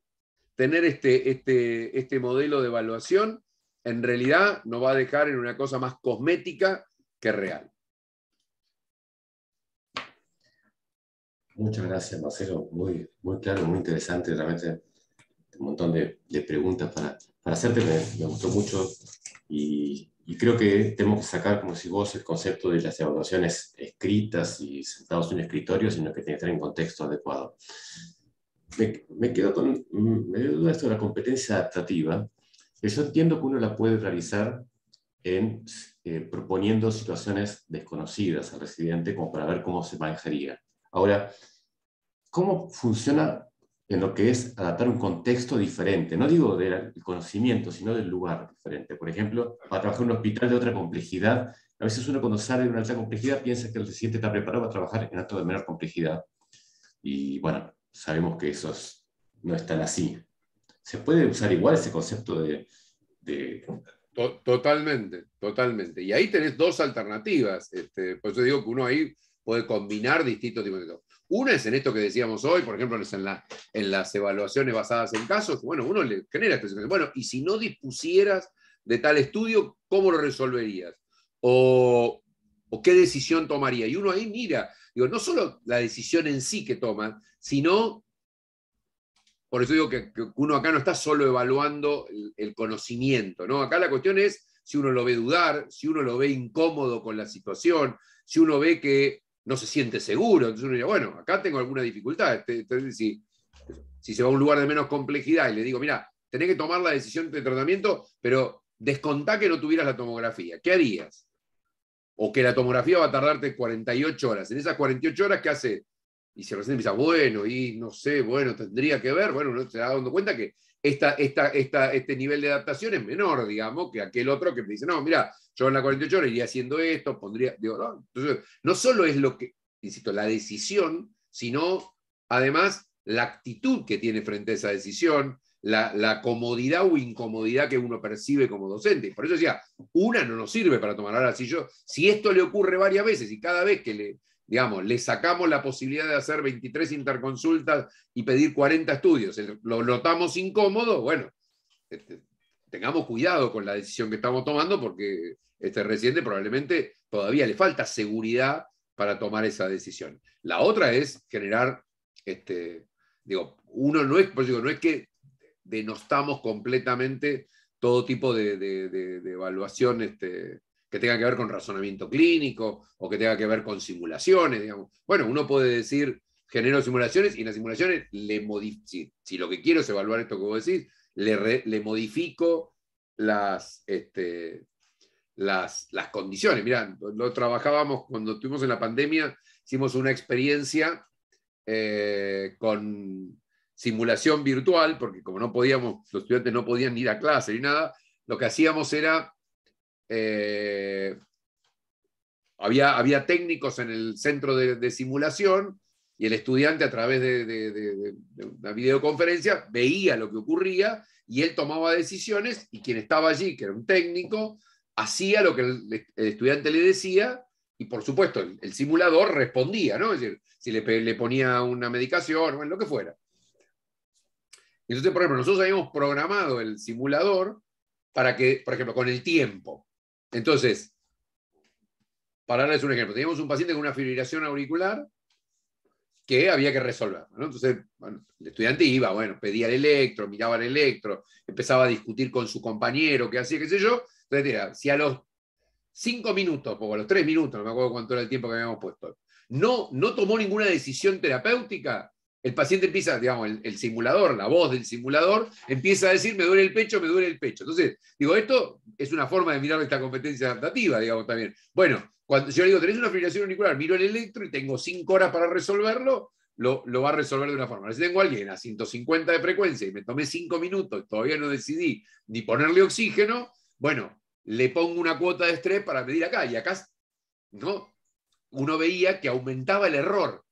tener este, este, este modelo de evaluación, en realidad nos va a dejar en una cosa más cosmética que real. Muchas gracias, Marcelo. Muy, muy claro, muy interesante, realmente un montón de, preguntas para, hacerte. Me, gustó mucho y, creo que tenemos que sacar, como si vos, el concepto de las evaluaciones escritas y sentados en un escritorio, sino que tiene que estar en contexto adecuado. Me, quedo con, me dio duda esto de la competencia adaptativa. Yo entiendo que uno la puede realizar en, eh, proponiendo situaciones desconocidas al residente como para ver cómo se manejaría. Ahora, cómo funciona en lo que es adaptar un contexto diferente, no digo del conocimiento, sino del lugar diferente. Por ejemplo, para trabajar en un hospital de otra complejidad, a veces uno cuando sale de una alta complejidad piensa que el paciente está preparado para trabajar en actos de menor complejidad. Y bueno, sabemos que eso no es tan así. ¿Se puede usar igual ese concepto de, Totalmente, totalmente. Y ahí tenés dos alternativas. Este, por eso digo que uno ahí puede combinar distintos tipos de una es en esto que decíamos hoy, por ejemplo, en, en las evaluaciones basadas en casos, bueno, uno le genera esta Bueno, y si no dispusieras de tal estudio, ¿cómo lo resolverías? O, qué decisión tomaría. Y uno ahí mira, digo, no solo la decisión en sí que toma, sino, por eso digo que, uno acá no está solo evaluando el, el, conocimiento, ¿no? Acá la cuestión es si uno lo ve dudar, si uno lo ve incómodo con la situación, si uno ve que no se siente seguro. Entonces uno diría, bueno, acá tengo alguna dificultad. Este, si, si se va a un lugar de menos complejidad y le digo, mira, tenés que tomar la decisión de tratamiento, pero descontá que no tuvieras la tomografía. ¿Qué harías? O que la tomografía va a tardarte 48 horas. En esas 48 horas, ¿qué hace? Y si recién empieza, bueno, y no sé, bueno, tendría que ver, bueno, uno se da dando cuenta que esta, este nivel de adaptación es menor, digamos, que aquel otro que me dice, no, mira, yo en la 48 horas iría haciendo esto, pondría, no, no solo es lo que, insisto, la decisión, sino además la actitud que tiene frente a esa decisión, la, comodidad o incomodidad que uno percibe como docente. Por eso decía, una no nos sirve para tomar. Ahora, si, si esto le ocurre varias veces y cada vez que le, digamos, le sacamos la posibilidad de hacer 23 interconsultas y pedir 40 estudios, lo notamos incómodo, bueno, este, tengamos cuidado con la decisión que estamos tomando porque este reciente probablemente todavía le falta seguridad para tomar esa decisión. La otra es generar, este, digo, uno no es, no es que denostamos completamente todo tipo de, de, evaluación este, que tenga que ver con razonamiento clínico o que tenga que ver con simulaciones, digamos. Bueno, uno puede decir, genero simulaciones y en las simulaciones le si, si lo que quiero es evaluar esto que vos decís, le, modifico este, las, las, condiciones. Mirá, lo trabajábamos cuando estuvimos en la pandemia, hicimos una experiencia eh, con simulación virtual, porque como no podíamos, los estudiantes no podían ir a clase ni nada, lo que hacíamos era, eh, había, había técnicos en el centro de simulación y el estudiante a través de, una videoconferencia veía lo que ocurría y él tomaba decisiones y quien estaba allí, que era un técnico, hacía lo que el, estudiante le decía y por supuesto el, simulador respondía, ¿no? Es decir, si le, ponía una medicación o lo que fuera. Entonces, por ejemplo, nosotros habíamos programado el simulador para que, por ejemplo, con el tiempo. Entonces, para darles un ejemplo, teníamos un paciente con una fibrilación auricular que había que resolver. Entonces, el estudiante iba, bueno, pedía el electro, miraba el electro, empezaba a discutir con su compañero, qué hacía, qué sé yo. Entonces, si a los cinco minutos, o a los tres minutos, no me acuerdo cuánto era el tiempo que habíamos puesto, no, no tomó ninguna decisión terapéutica, el paciente empieza, digamos, el, simulador, la voz del simulador, empieza a decir, me duele el pecho, me duele el pecho. Entonces, digo, esto es una forma de mirar esta competencia adaptativa, digamos, también. Bueno, cuando yo le digo, tenés una fibrilación auricular, miro el electro y tengo cinco horas para resolverlo, lo, va a resolver de una forma. Si tengo a alguien a 150 de frecuencia y me tomé cinco minutos, todavía no decidí ni ponerle oxígeno, bueno, le pongo una cuota de estrés para medir acá. Y acá, ¿no? Uno veía que aumentaba el error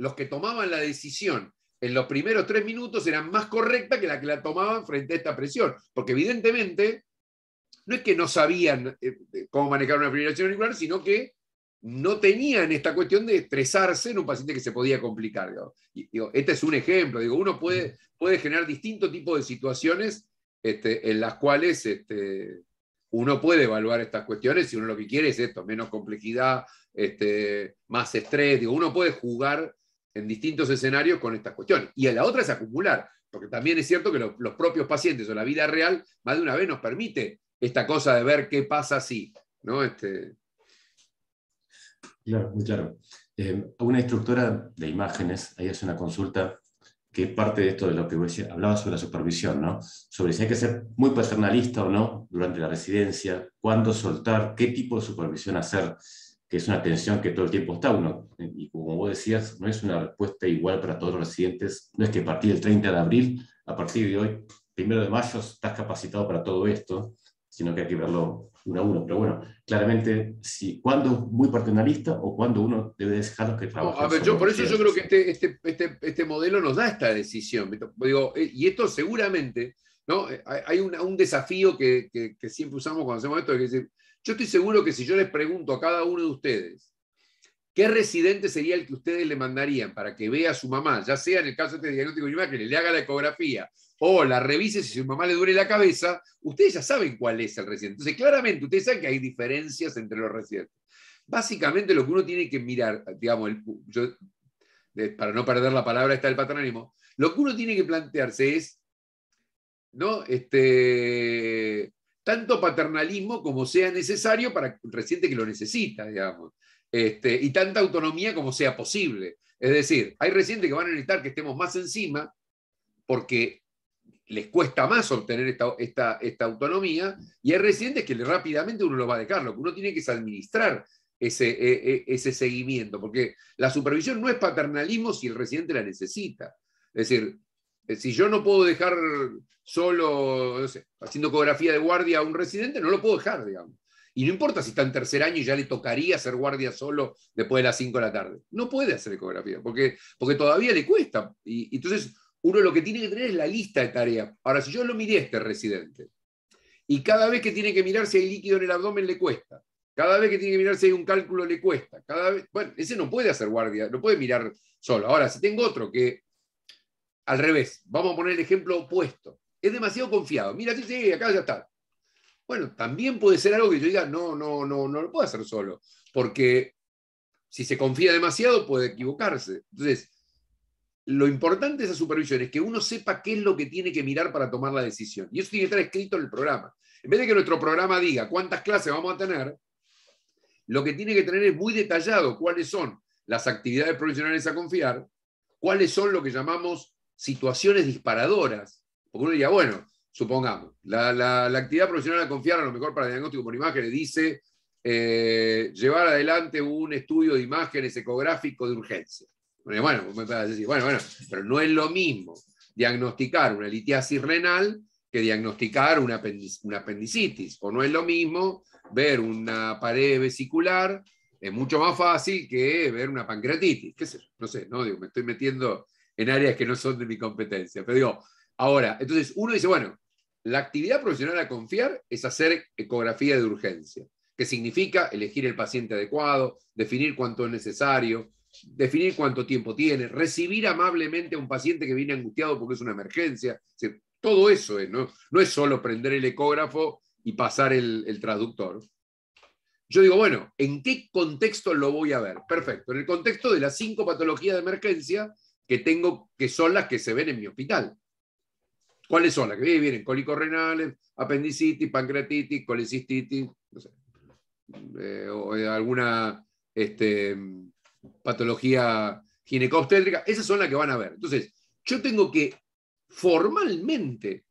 los que tomaban la decisión en los primeros tres minutos eran más correcta que la que la tomaban frente a esta presión. Porque evidentemente, no es que no sabían eh, cómo manejar una fibrilación auricular, sino que no tenían esta cuestión de estresarse en un paciente que se podía complicar. este es un ejemplo. Digo, uno puede, mm. puede generar distintos tipos de situaciones este, en las cuales este, uno puede evaluar estas cuestiones si uno lo que quiere es esto, menos complejidad, este, más estrés. Digo, uno puede jugar en distintos escenarios con estas cuestiones. Y la otra es acumular, porque también es cierto que los propios pacientes o la vida real más de una vez nos permite esta cosa de ver qué pasa así ¿no? Este... Claro, muy claro. Eh, una instructora de imágenes, ahí hace una consulta que parte de esto de lo que hablaba sobre la supervisión, ¿no? Sobre si hay que ser muy personalista o no durante la residencia, cuándo soltar, qué tipo de supervisión hacer que es una tensión que todo el tiempo está uno. Y como vos decías, no es una respuesta igual para todos los residentes. No es que a partir del 30 de abril, a partir de hoy, primero de mayo, estás capacitado para todo esto, sino que hay que verlo uno a uno. Pero bueno, claramente, si, cuando es muy paternalista o cuándo uno debe dejarlos que trabajen. por eso yo creo que este este, este, este, modelo nos da esta decisión. Pues digo, eh, y esto seguramente, ¿no? Eh, hay un desafío que, siempre usamos cuando hacemos esto, es decir, yo estoy seguro que si yo les pregunto a cada uno de ustedes, ¿qué residente sería el que ustedes le mandarían para que vea a su mamá, ya sea en el caso de este diagnóstico de imagen, le haga la ecografía o la revise si su mamá le duele la cabeza? Ustedes ya saben cuál es el residente. Entonces, claramente, ustedes saben que hay diferencias entre los residentes. Básicamente, lo que uno tiene que mirar, digamos, para no perder la palabra, está el patronismo, Lo que uno tiene que plantearse es, ¿no? Este, tanto paternalismo como sea necesario para el reciente que lo necesita, digamos, este, y tanta autonomía como sea posible. Es decir, hay residentes que van a necesitar que estemos más encima porque les cuesta más obtener esta, esta, autonomía y hay residentes que rápidamente uno lo va a dejar, lo que uno tiene que es administrar ese, e, e, ese seguimiento, porque la supervisión no es paternalismo si el residente la necesita. Es decir, eh, si yo no puedo dejar solo, no sé, haciendo ecografía de guardia a un residente, no lo puedo dejar, digamos. Y no importa si está en tercer año y ya le tocaría hacer guardia solo después de las 5 de la tarde. No puede hacer ecografía, porque, porque todavía le cuesta. Y, entonces, uno lo que tiene que tener es la lista de tareas. Ahora, si yo lo miré a este residente, y cada vez que tiene que mirar si hay líquido en el abdomen le cuesta, cada vez que tiene que mirar si hay un cálculo le cuesta, cada vez, bueno, ese no puede hacer guardia, no puede mirar solo. Ahora, si tengo otro que al revés, vamos a poner el ejemplo opuesto. Es demasiado confiado. Mira, sí, sí, acá ya está. Bueno, también puede ser algo que yo diga, no, no, no, no lo puedo hacer solo, porque si se confía demasiado puede equivocarse. Entonces, lo importante de esa supervisión es que uno sepa qué es lo que tiene que mirar para tomar la decisión. Y eso tiene que estar escrito en el programa. En vez de que nuestro programa diga cuántas clases vamos a tener, lo que tiene que tener es muy detallado cuáles son las actividades profesionales a confiar, cuáles son lo que llamamos situaciones disparadoras. Porque uno diría, bueno, supongamos, la, actividad profesional a confiar a lo mejor para el diagnóstico por imágenes dice eh, llevar adelante un estudio de imágenes ecográfico de urgencia. Bueno, bueno, decir, bueno, bueno, pero no es lo mismo diagnosticar una litiasis renal que diagnosticar una, una apendicitis, o no es lo mismo ver una pared vesicular, es mucho más fácil que ver una pancreatitis, qué sé yo, no sé, no digo, me estoy metiendo en áreas que no son de mi competencia. Pero digo, ahora, entonces uno dice, bueno, la actividad profesional a confiar es hacer ecografía de urgencia, que significa elegir el paciente adecuado, definir cuánto es necesario, definir cuánto tiempo tiene, recibir amablemente a un paciente que viene angustiado porque es una emergencia. todo eso es, ¿no? No es solo prender el ecógrafo y pasar el, el traductor. Yo digo, bueno, ¿en qué contexto lo voy a ver? Perfecto, en el contexto de las cinco patologías de emergencia que tengo, que son las que se ven en mi hospital. ¿Cuáles son las que vienen? cólicos renales, apendicitis, pancreatitis, colecistitis, no sé, eh, o eh, alguna este, patología ginecoobstétrica. Esas son las que van a ver. Entonces, yo tengo que formalmente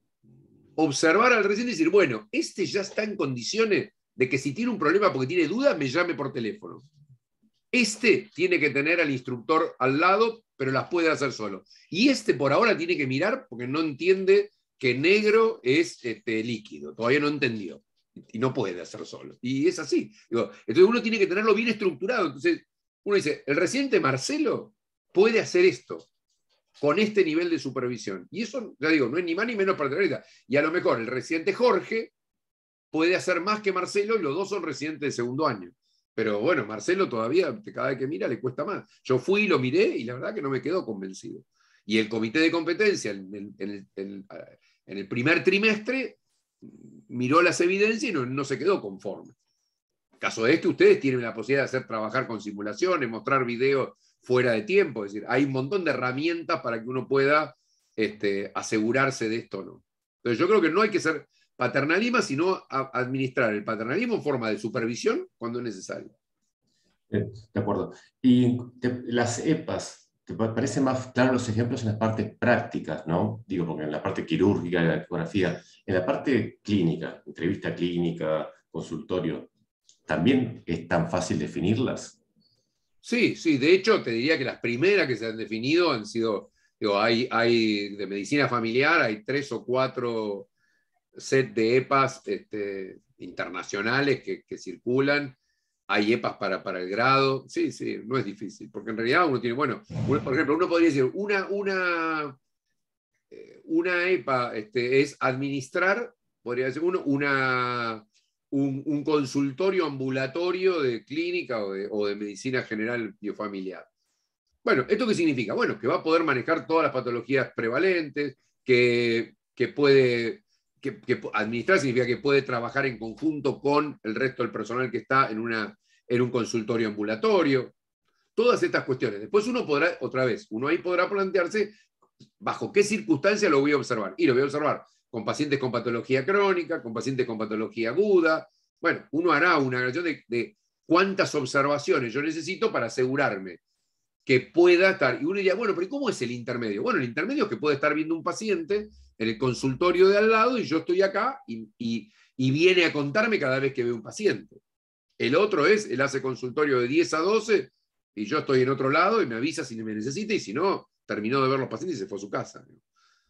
observar al recién y decir, bueno, este ya está en condiciones de que si tiene un problema porque tiene dudas, me llame por teléfono. Este tiene que tener al instructor al lado pero las puede hacer solo. Y este por ahora tiene que mirar porque no entiende que negro es este, líquido, todavía no entendió y no puede hacer solo. Y es así. entonces uno tiene que tenerlo bien estructurado. Entonces uno dice, el reciente Marcelo puede hacer esto con este nivel de supervisión. Y eso, ya digo, no es ni más ni menos para Y a lo mejor el reciente Jorge puede hacer más que Marcelo y los dos son residentes de segundo año. Pero bueno, Marcelo todavía, cada vez que mira, le cuesta más. Yo fui, lo miré y la verdad que no me quedó convencido. Y el comité de competencia en el, primer trimestre miró las evidencias y no, se quedó conforme. Caso de este, ustedes tienen la posibilidad de hacer trabajar con simulaciones, mostrar videos fuera de tiempo. Es decir, hay un montón de herramientas para que uno pueda este, asegurarse de esto o no. Entonces yo creo que no hay que ser, paternalismo, sino administrar el paternalismo en forma de supervisión cuando es necesario. Eh, de acuerdo. Y las EPAs, ¿te parecen más claros los ejemplos en las partes prácticas, no? Digo, porque en la parte quirúrgica, en la ecografía, en la parte clínica, entrevista clínica, consultorio, ¿también es tan fácil definirlas? Sí, sí. De hecho, te diría que las primeras que se han definido han sido, digo, hay, hay de medicina familiar, hay tres o cuatro set de EPAs este, internacionales que, circulan. Hay EPAs para, para el grado. Sí, sí, no es difícil, porque en realidad uno tiene, bueno, por ejemplo, uno podría decir, una, una, eh, una EPA este, es administrar, podría decir uno, una, un, consultorio ambulatorio de clínica o de, medicina general biofamiliar. Bueno, ¿esto qué significa? Bueno, que va a poder manejar todas las patologías prevalentes, que, que puede que, administrar significa que puede trabajar en conjunto con el resto del personal que está en, una, en un consultorio ambulatorio. Todas estas cuestiones. Después uno podrá, otra vez, uno ahí podrá plantearse bajo qué circunstancias lo voy a observar. Y lo voy a observar con pacientes con patología crónica, con pacientes con patología aguda. Bueno, uno hará una relación de, cuántas observaciones yo necesito para asegurarme que pueda estar. Y uno diría, bueno, pero ¿cómo es el intermedio? Bueno, el intermedio es que puede estar viendo un paciente en el consultorio de al lado y yo estoy acá y, viene a contarme cada vez que ve un paciente. El otro es, él hace consultorio de 10 a 12 y yo estoy en otro lado y me avisa si me necesita y si no, terminó de ver los pacientes y se fue a su casa.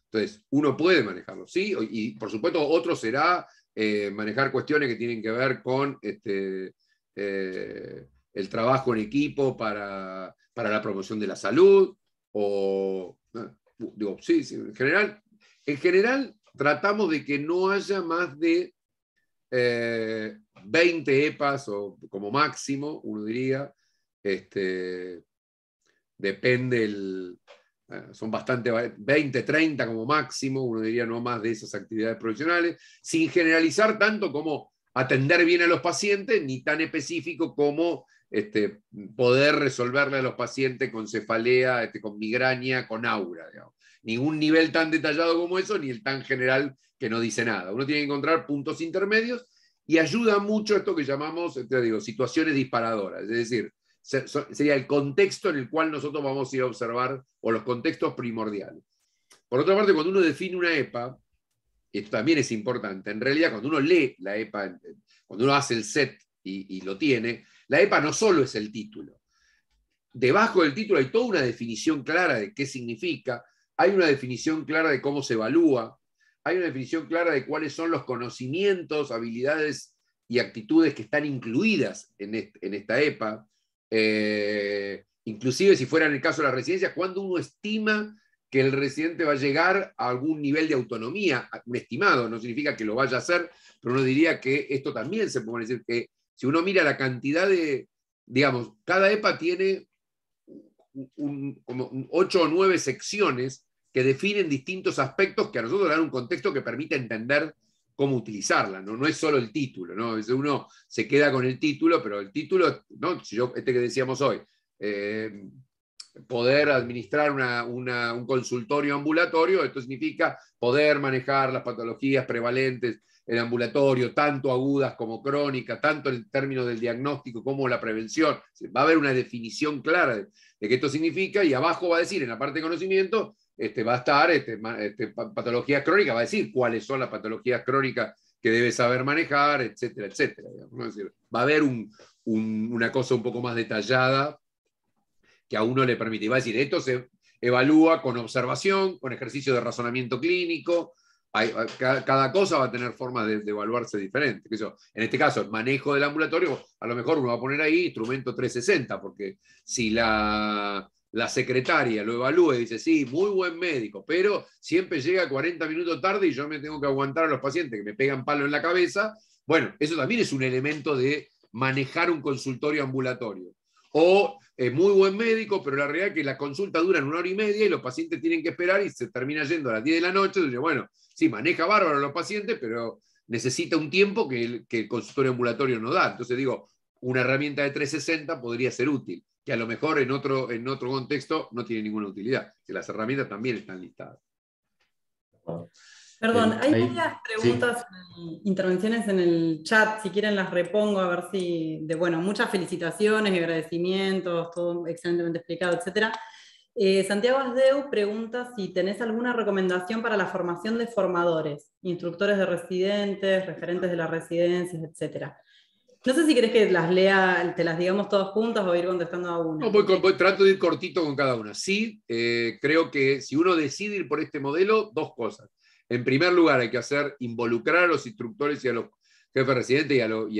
Entonces, uno puede manejarlo, ¿sí? Y por supuesto, otro será eh, manejar cuestiones que tienen que ver con este, eh, el trabajo en equipo para, la promoción de la salud, o, digo, sí, en general, en general, tratamos de que no haya más de 20 eh, EPAs o como máximo, uno diría, este, depende el, eh, son bastante, 20, 30 como máximo, uno diría no más de esas actividades profesionales, sin generalizar tanto como atender bien a los pacientes, ni tan específico como este, poder resolverle a los pacientes con cefalea, este, con migraña, con aura. Digamos ningún nivel tan detallado como eso, ni el tan general que no dice nada. Uno tiene que encontrar puntos intermedios y ayuda mucho esto que llamamos, te digo, situaciones disparadoras, es decir, sería el contexto en el cual nosotros vamos a ir a observar o los contextos primordiales. Por otra parte, cuando uno define una EPA, esto también es importante, en realidad cuando uno lee la EPA, cuando uno hace el set y, y lo tiene, la EPA no solo es el título. Debajo del título hay toda una definición clara de qué significa, hay una definición clara de cómo se evalúa, hay una definición clara de cuáles son los conocimientos, habilidades y actitudes que están incluidas en, esta EPA. Eh, inclusive si fuera en el caso de la residencia, cuando uno estima que el residente va a llegar a algún nivel de autonomía, un estimado, no significa que lo vaya a hacer, pero uno diría que esto también se puede decir que si uno mira la cantidad de, digamos, cada EPA tiene como ocho o nueve secciones que definen distintos aspectos que a nosotros dan un contexto que permite entender cómo utilizarla, ¿no? no es solo el título, ¿no? uno se queda con el título, pero el título, ¿no? yo, este que decíamos hoy, eh, poder administrar un consultorio ambulatorio, esto significa poder manejar las patologías prevalentes en ambulatorio, tanto agudas como crónicas, tanto en términos del diagnóstico como la prevención. Va a haber una definición clara de, de qué esto significa y abajo va a decir en la parte de conocimiento este, va a estar este, este crónica patologías va a decir cuáles son las patologías crónicas que debe saber manejar, etcétera, etcétera. va a haber una cosa un poco más detallada que a uno le permite. va a decir, esto se evalúa con observación, con ejercicio de razonamiento clínico. cada, cosa va a tener formas de, de, evaluarse diferente. En este caso, el manejo del ambulatorio, a lo mejor uno va a poner ahí instrumento 360, porque si la, la secretaria lo evalúa y dice, sí, muy buen médico, pero siempre llega 40 minutos tarde y yo me tengo que aguantar a los pacientes que me pegan palo en la cabeza, bueno, eso también es un elemento de manejar un consultorio ambulatorio. O eh, muy buen médico, pero la realidad es que la consulta dura una hora y media y los pacientes tienen que esperar y se termina yendo a las 10 de la noche. bueno, sí, maneja bárbaro a los pacientes, pero necesita un tiempo que el, que el consultorio ambulatorio no da. Entonces digo, una herramienta de 360 podría ser útil que a lo mejor en otro, en otro contexto no tiene ninguna utilidad, que las herramientas también están listadas. Perdón, hay eh, varias preguntas, intervenciones en el chat, si quieren las repongo a ver si, de bueno, muchas felicitaciones, y agradecimientos, todo excelentemente explicado, etc. Eh, Santiago Asdeu pregunta si tenés alguna recomendación para la formación de formadores, instructores de residentes, referentes de las residencias, etcétera. No sé si querés que las lea, te las digamos todas juntas o ir contestando a una. No, voy, trato de ir cortito con cada una. Sí, eh, creo que si uno decide ir por este modelo, dos cosas. En primer lugar, hay que hacer involucrar a los instructores y a los jefes residentes y a, los,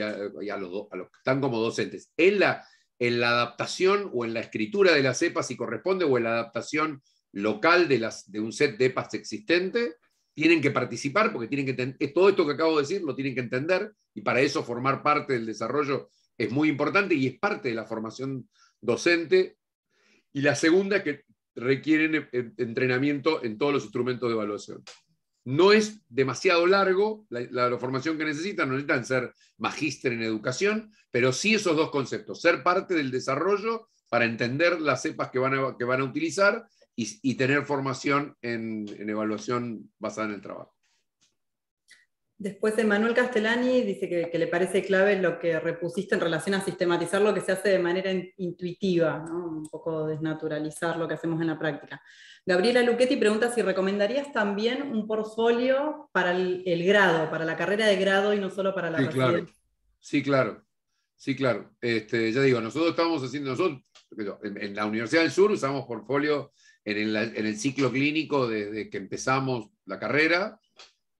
a los, que están como docentes en la, en la adaptación o en la escritura de las EPAs si corresponde o en la adaptación local de, las, de un set de EPAs existente tienen que participar porque tienen que eh, todo esto que acabo de decir lo tienen que entender y para eso formar parte del desarrollo es muy importante y es parte de la formación docente. Y la segunda es que requieren eh, entrenamiento en todos los instrumentos de evaluación. No es demasiado largo la, formación que necesitan, no necesitan ser magíster en educación, pero sí esos dos conceptos, ser parte del desarrollo para entender las cepas que van a utilizar y, tener formación en, evaluación basada en el trabajo. Después Emanuel Castellani dice que, le parece clave lo que repusiste en relación a sistematizar lo que se hace de manera intuitiva, un poco desnaturalizar lo que hacemos en la práctica. Gabriela Luchetti pregunta si recomendarías también un portfolio para el, grado, para la carrera de grado y no solo para la sí, Sí, claro. Sí, claro. Este, ya digo, nosotros estamos haciendo, nosotros, en, en, la Universidad del Sur usamos portfolio en el, ciclo clínico desde que empezamos la carrera,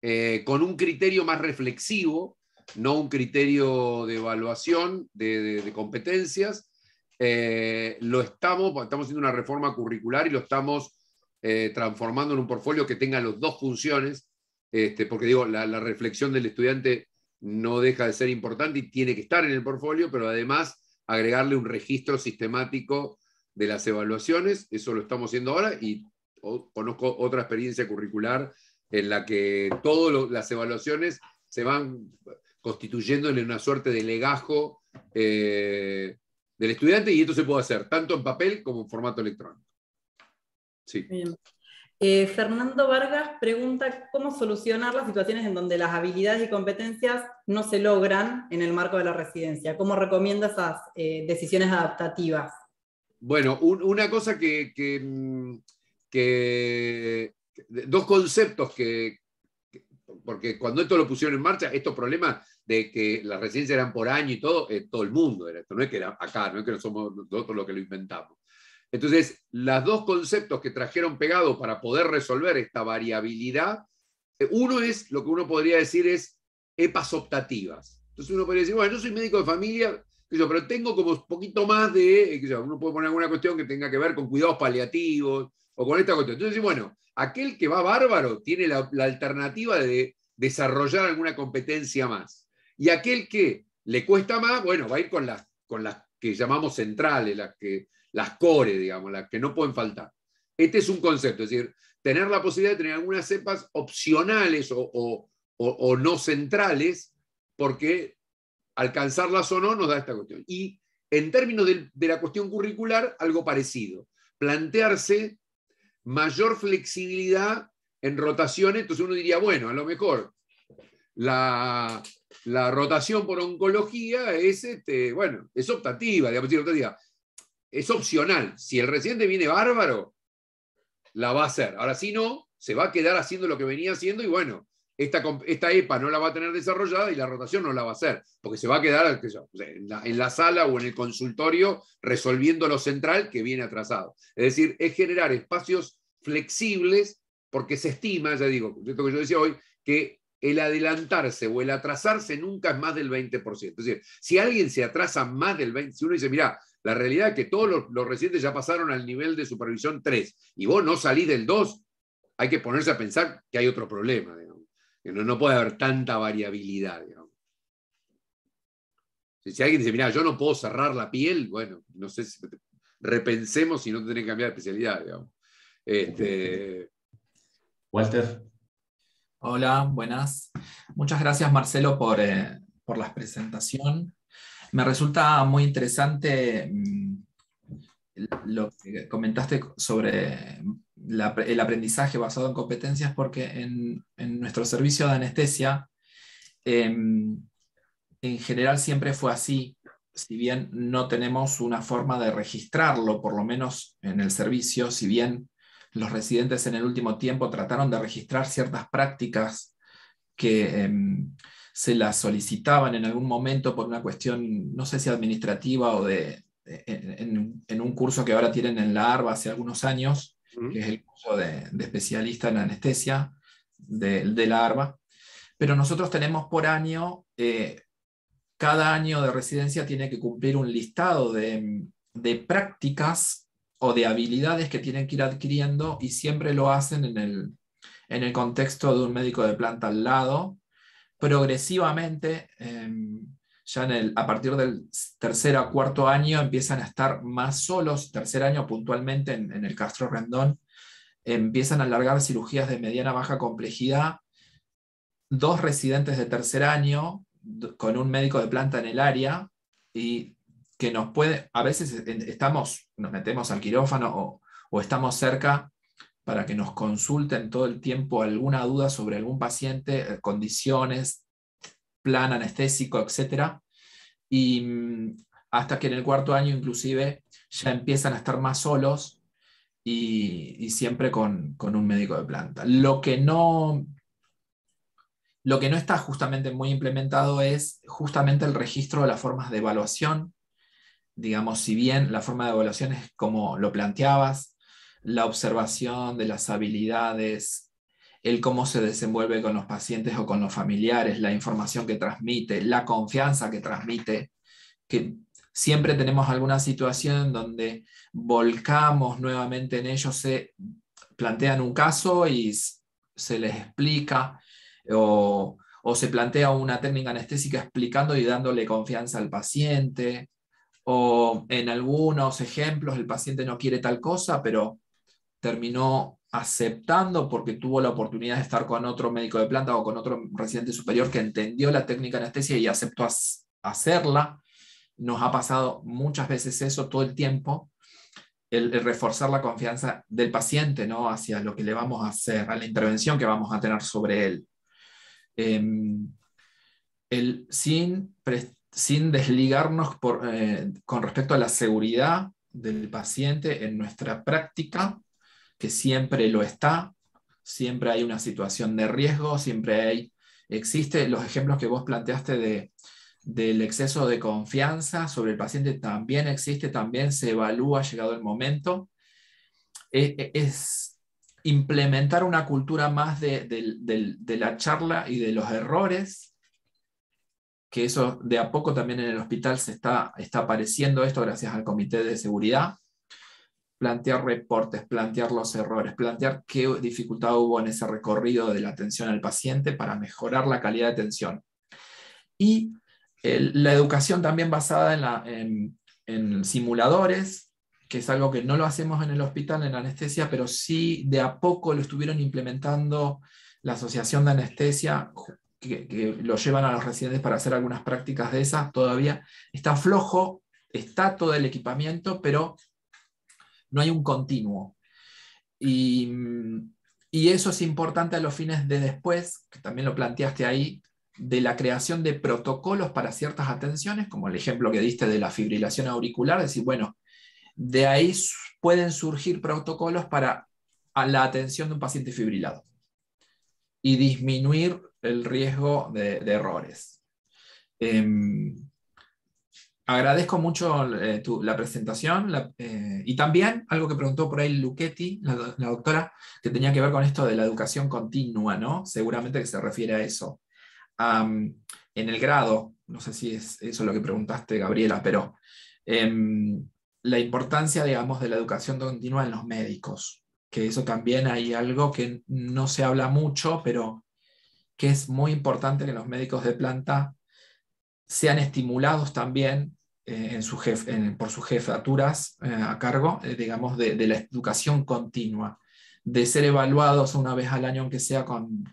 eh, con un criterio más reflexivo, no un criterio de evaluación de, competencias. Eh, lo estamos, estamos haciendo una reforma curricular y lo estamos eh, transformando en un portfolio que tenga las dos funciones, este, porque digo, la, la, reflexión del estudiante no deja de ser importante y tiene que estar en el portfolio, pero además agregarle un registro sistemático de las evaluaciones, eso lo estamos haciendo ahora y conozco otra experiencia curricular en la que todas las evaluaciones se van constituyendo en una suerte de legajo eh, del estudiante y esto se puede hacer tanto en papel como en formato electrónico. Eh, Fernando Vargas pregunta cómo solucionar las situaciones en donde las habilidades y competencias no se logran en el marco de la residencia. ¿Cómo recomienda esas eh, decisiones adaptativas? Bueno, una cosa que, mm, Dos conceptos que, Porque cuando esto lo pusieron en marcha, estos problemas de que las residencias eran por año y todo, eh, todo el mundo era esto, no es que era acá, no es que no somos nosotros los que lo inventamos. Entonces, los dos conceptos que trajeron pegado para poder resolver esta variabilidad, eh, uno es lo que uno podría decir es EPAs optativas. Entonces uno podría decir, bueno, yo soy médico de familia, pero tengo como un poquito más de, eh, uno puede poner alguna cuestión que tenga que ver con cuidados paliativos o con esta cuestión. Entonces, bueno, aquel que va bárbaro tiene la, alternativa de desarrollar alguna competencia más. Y aquel que le cuesta más, bueno, va a ir con las, con las que llamamos centrales, las, que, las core, digamos, las que no pueden faltar. Este es un concepto, es decir, tener la posibilidad de tener algunas cepas opcionales o no centrales, porque alcanzarlas o no nos da esta cuestión. Y en términos de, la cuestión curricular, algo parecido. Plantearse mayor flexibilidad en rotaciones, entonces uno diría, bueno, a lo mejor la, rotación por oncología es, este, bueno, es optativa, digamos, es optativa, es opcional. Si el residente viene bárbaro, la va a hacer. Ahora, si no, se va a quedar haciendo lo que venía haciendo y bueno, esta, EPA e no la va a tener desarrollada y la rotación no la va a hacer, porque se va a quedar en, la, sala o en el consultorio resolviendo lo central que viene atrasado. Es decir, es generar espacios flexibles porque se estima, ya digo, esto que yo decía hoy, que el adelantarse o el atrasarse nunca es más del 20%. Es decir, si alguien se atrasa más del 20%, si uno dice, mira, la realidad es que todos los, recientes ya pasaron al nivel de supervisión 3 y vos no salís del 2, hay que ponerse a pensar que hay otro problema. Digamos no, puede haber tanta variabilidad. Si alguien dice, mira, yo no puedo cerrar la piel, bueno, no sé, si, repensemos si no tienen que cambiar de especialidad, este, Walter. Hola, buenas. Muchas gracias, Marcelo, por, eh, la presentación. Me resulta muy interesante mm, lo que comentaste sobre el aprendizaje basado en competencias porque en, nuestro servicio de anestesia, em, en general siempre fue así, si bien no tenemos una forma de registrarlo, por lo menos en el servicio, si bien los residentes en el último tiempo trataron de registrar ciertas prácticas que em, se las solicitaban en algún momento por una cuestión, no sé si administrativa o de, e, e, en, en, un curso que ahora tienen en la ARBA hace algunos años, que es el curso de, especialista en anestesia de, de, la ARBA. Pero nosotros tenemos por año, eh, cada año de residencia tiene que cumplir un listado de, prácticas o de habilidades que tienen que ir adquiriendo y siempre lo hacen en el, contexto de un médico de planta al lado, progresivamente, em, ya en a partir del tercer o cuarto año empiezan a estar más solos, tercer año puntualmente en, el Castro Rendón, empiezan a alargar cirugías de mediana baja complejidad, dos residentes de tercer año con un médico de planta en el área y que nos puede, a veces estamos, nos metemos al quirófano o estamos cerca para que nos consulten todo el tiempo alguna duda sobre algún paciente, eh, condiciones, plan anestésico, etc. Y mm, hasta que en el cuarto año inclusive ya empiezan a estar más solos y, siempre con, un médico de planta. Lo que, no, lo que no está justamente muy implementado es justamente el registro de las formas de evaluación. Digamos, si bien la forma de evaluación es como lo planteabas, la observación de las habilidades el cómo se desenvuelve con los pacientes o con los familiares, la información que transmite, la confianza que transmite, que siempre tenemos alguna situación donde volcamos nuevamente en ellos, se plantean un caso y se les explica o, o se plantea una técnica anestésica explicando y dándole confianza al paciente, o en algunos ejemplos el paciente no quiere tal cosa, pero terminó aceptando porque tuvo la oportunidad de estar con otro médico de planta o con otro residente superior que entendió la técnica de anestesia y aceptó hacerla. Nos ha pasado muchas veces eso todo el tiempo, el, reforzar la confianza del paciente ¿no? hacia lo que le vamos a hacer, a la intervención que vamos a tener sobre él. Em, sin, desligarnos eh, con respecto a la seguridad del paciente en nuestra práctica, que siempre lo está, siempre hay una situación de riesgo, siempre hay, existen los ejemplos que vos planteaste de, del exceso de confianza sobre el paciente también existe, también se evalúa llegado el momento. E, e, es implementar una cultura más de, de, la charla y de los errores, que eso de a poco también en el hospital se está, está apareciendo esto gracias al comité de seguridad plantear reportes, plantear los errores, plantear qué dificultad hubo en ese recorrido de la atención al paciente para mejorar la calidad de atención. Y la educación también basada en, en, simuladores, que es algo que no lo hacemos en el hospital en anestesia, pero sí de a poco lo estuvieron implementando la Asociación de Anestesia, que, que, lo llevan a los residentes para hacer algunas prácticas de esas, todavía está flojo, está todo el equipamiento, pero no hay un continuo. Mm, y, eso es importante a los fines de después, que también lo planteaste ahí, de la creación de protocolos para ciertas atenciones, como el ejemplo que diste de la fibrilación auricular, decir, bueno, de ahí pueden surgir protocolos para la atención de un paciente fibrilado y disminuir el riesgo de, errores. Em, agradezco mucho eh, la presentación eh, y también algo que preguntó por ahí Luchetti, la, doctora, que tenía que ver con esto de la educación continua, ¿no? Seguramente que se refiere a eso. en el grado, no sé si es eso lo que preguntaste, Gabriela, pero em, la importancia, digamos, de la educación continua en los médicos, que eso también hay algo que no se habla mucho, pero que es muy importante que los médicos de planta sean estimulados también eh, en su por sus jefaturas eh, a cargo, eh, digamos, de, la educación continua, de ser evaluados una vez al año, aunque sea con,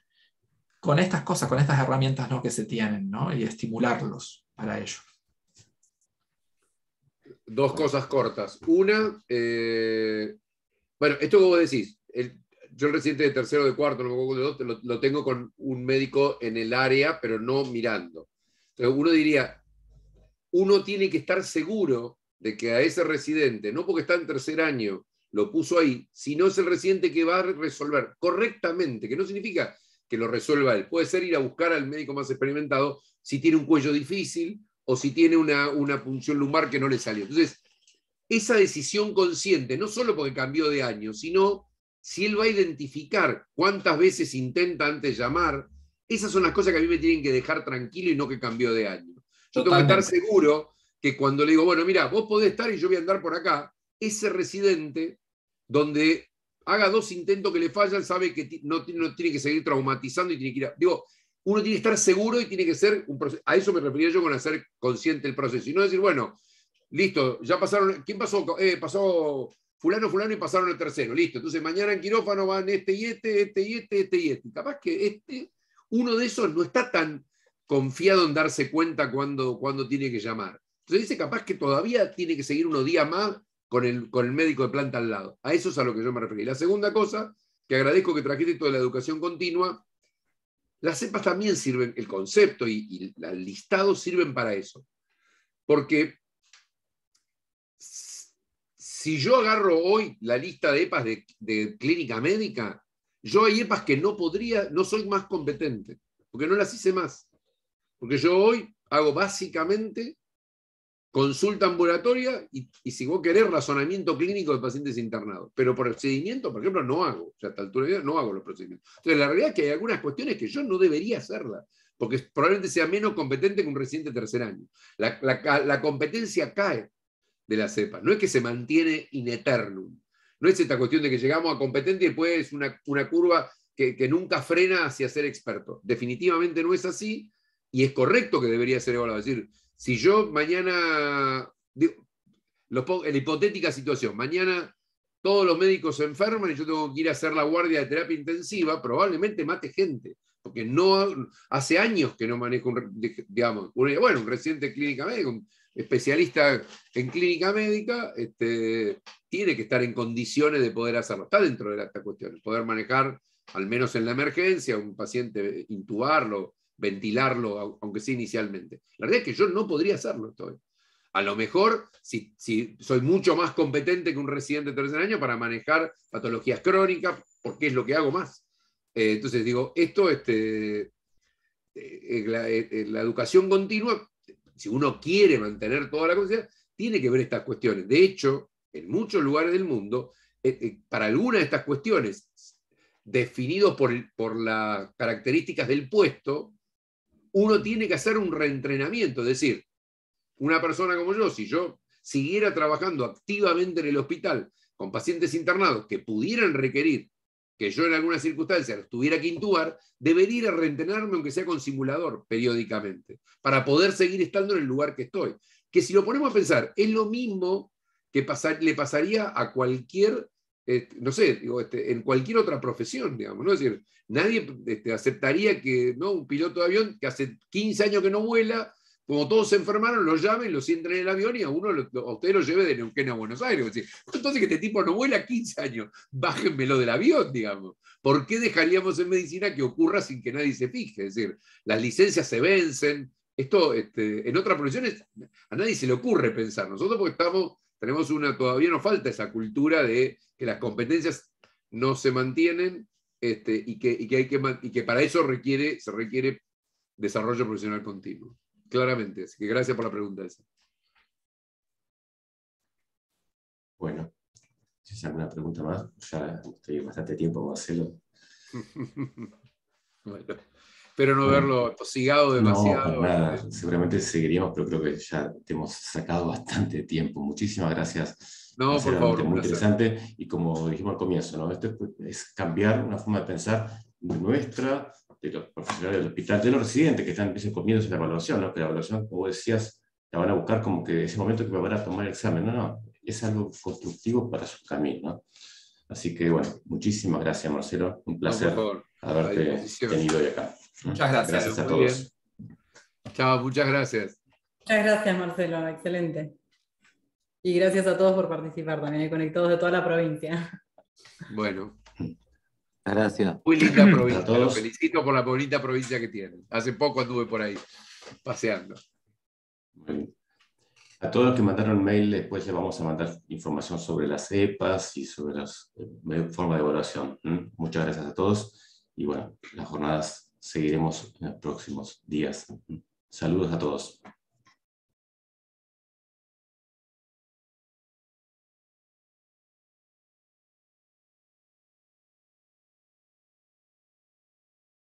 con estas cosas, con estas herramientas ¿no? que se tienen, y estimularlos para ello. Dos cosas cortas. Una, bueno, esto que vos decís, yo el reciente de tercero, de cuarto, no me acuerdo de lo, lo, tengo con un médico en el área, pero no mirando. Entonces uno diría, uno tiene que estar seguro de que a ese residente, no porque está en tercer año, lo puso ahí, sino es el residente que va a resolver correctamente, que no significa que lo resuelva él. Puede ser ir a buscar al médico más experimentado si tiene un cuello difícil o si tiene una, una punción lumbar que no le salió. Entonces, esa decisión consciente, no solo porque cambió de año, sino si él va a identificar cuántas veces intenta antes llamar, esas son las cosas que a mí me tienen que dejar tranquilo y no que cambió de año. Yo tengo que estar seguro que cuando le digo, bueno, mira, vos podés estar y yo voy a andar por acá, ese residente, donde haga dos intentos que le fallan, sabe que no, tiene que seguir traumatizando y tiene que ir Digo, uno tiene que estar seguro y tiene que ser un proceso. A eso me refería yo con hacer consciente el proceso. Y no decir, bueno, listo, ya pasaron. ¿Quién pasó? Eh, pasó fulano, fulano y pasaron el tercero. Listo. Entonces mañana en quirófano van este y este, este y este, este y este. Capaz que este, uno de esos no está tan confiado en darse cuenta cuando, cuando tiene que llamar. Entonces dice capaz que todavía tiene que seguir unos días más con el, con el médico de planta al lado. A eso es a lo que yo me referí. La segunda cosa, que agradezco que trajiste toda la educación continua, las EPAS también sirven, el concepto y, el listado sirven para eso. Porque si yo agarro hoy la lista de EPAs de, de, clínica médica, yo hay EPAs que no podría, no soy más competente, porque no las hice más. Porque yo hoy hago básicamente consulta ambulatoria y, si vos querés razonamiento clínico de pacientes internados. Pero procedimiento, por ejemplo, no hago. O sea, a esta altura de vida no hago los procedimientos. Entonces, la realidad es que hay algunas cuestiones que yo no debería hacerlas, porque probablemente sea menos competente que un reciente tercer año. La, competencia cae de la cepa. No es que se mantiene in eternum. No es esta cuestión de que llegamos a competente y después es una, curva que, que nunca frena hacia ser experto. Definitivamente no es así y es correcto que debería ser evaluado. Es decir, si yo mañana, en la hipotética situación, mañana todos los médicos se enferman y yo tengo que ir a hacer la guardia de terapia intensiva, probablemente mate gente, porque no, hace años que no manejo, un, digamos, bueno, un residente de clínica médica, un especialista en clínica médica, este, tiene que estar en condiciones de poder hacerlo. Está dentro de esta cuestión, poder manejar, al menos en la emergencia, un paciente, intubarlo, ventilarlo, aunque sea inicialmente. La verdad es que yo no podría hacerlo todavía. A lo mejor, si, soy mucho más competente que un residente de tercer año para manejar patologías crónicas, porque es lo que hago más. Eh, entonces digo, esto, este, eh, eh, la, educación continua, si uno quiere mantener toda la conciencia, tiene que ver estas cuestiones. De hecho, en muchos lugares del mundo, para algunas de estas cuestiones, definidos por, por las características del puesto, uno tiene que hacer un reentrenamiento. Es decir, una persona como yo, si yo siguiera trabajando activamente en el hospital con pacientes internados que pudieran requerir que yo en alguna circunstancia estuviera tuviera que intubar, debería ir a reentrenarme, aunque sea con simulador, periódicamente, para poder seguir estando en el lugar que estoy. Que si lo ponemos a pensar, es lo mismo que le pasaría a cualquier este, no sé, este, en cualquier otra profesión, digamos, ¿no? Es decir, nadie este, aceptaría que, ¿no? Un piloto de avión que hace 15 años que no vuela, como todos se enfermaron, lo llamen, lo sienten en el avión y a uno, a usted lo lleve de Neuquén a Buenos Aires. entonces que este tipo no vuela 15 años, bájenmelo del avión, digamos. ¿Por qué dejaríamos en medicina que ocurra sin que nadie se fije? Es decir, las licencias se vencen, esto en otras profesiones a nadie se le ocurre pensar. Nosotros porque estamos tenemos una, todavía nos falta esa cultura de que las competencias no se mantienen este, y, que, hay que, y que para eso se requiere desarrollo profesional continuo. Claramente, así que gracias por la pregunta Bueno, si hay alguna pregunta más, ya estoy bastante tiempo, Marcelo. [LAUGHS] [LAUGHS] bueno. Espero no mm. verlo posigado demasiado. No, nada. Seguramente seguiríamos, pero creo que ya te hemos sacado bastante tiempo. Muchísimas gracias. No, por favor. Muy interesante. Y como dijimos al comienzo, ¿no? esto es, cambiar una forma de pensar nuestra, de los profesionales del hospital, de los residentes que están comiendo la evaluación, ¿no? que la evaluación, como decías, la van a buscar como que ese momento que me van a tomar el examen. No, no, es algo constructivo para su camino. Así que, bueno, muchísimas gracias, Marcelo. Un placer haberte tenido hoy acá. Muchas gracias. a todos. Chao, muchas gracias. Muchas gracias, Marcelo. Excelente. Y gracias a todos por participar también, eh, conectados de toda la provincia. Bueno. Gracias. Muy linda provincia. felicito por la bonita provincia que tienen. Hace poco anduve por ahí paseando. A todos los que mandaron mail, después les vamos a mandar información sobre las cepas y sobre las eh, formas de evaluación. Muchas gracias a todos y bueno, las jornadas seguiremos en los próximos días. Saludos a todos.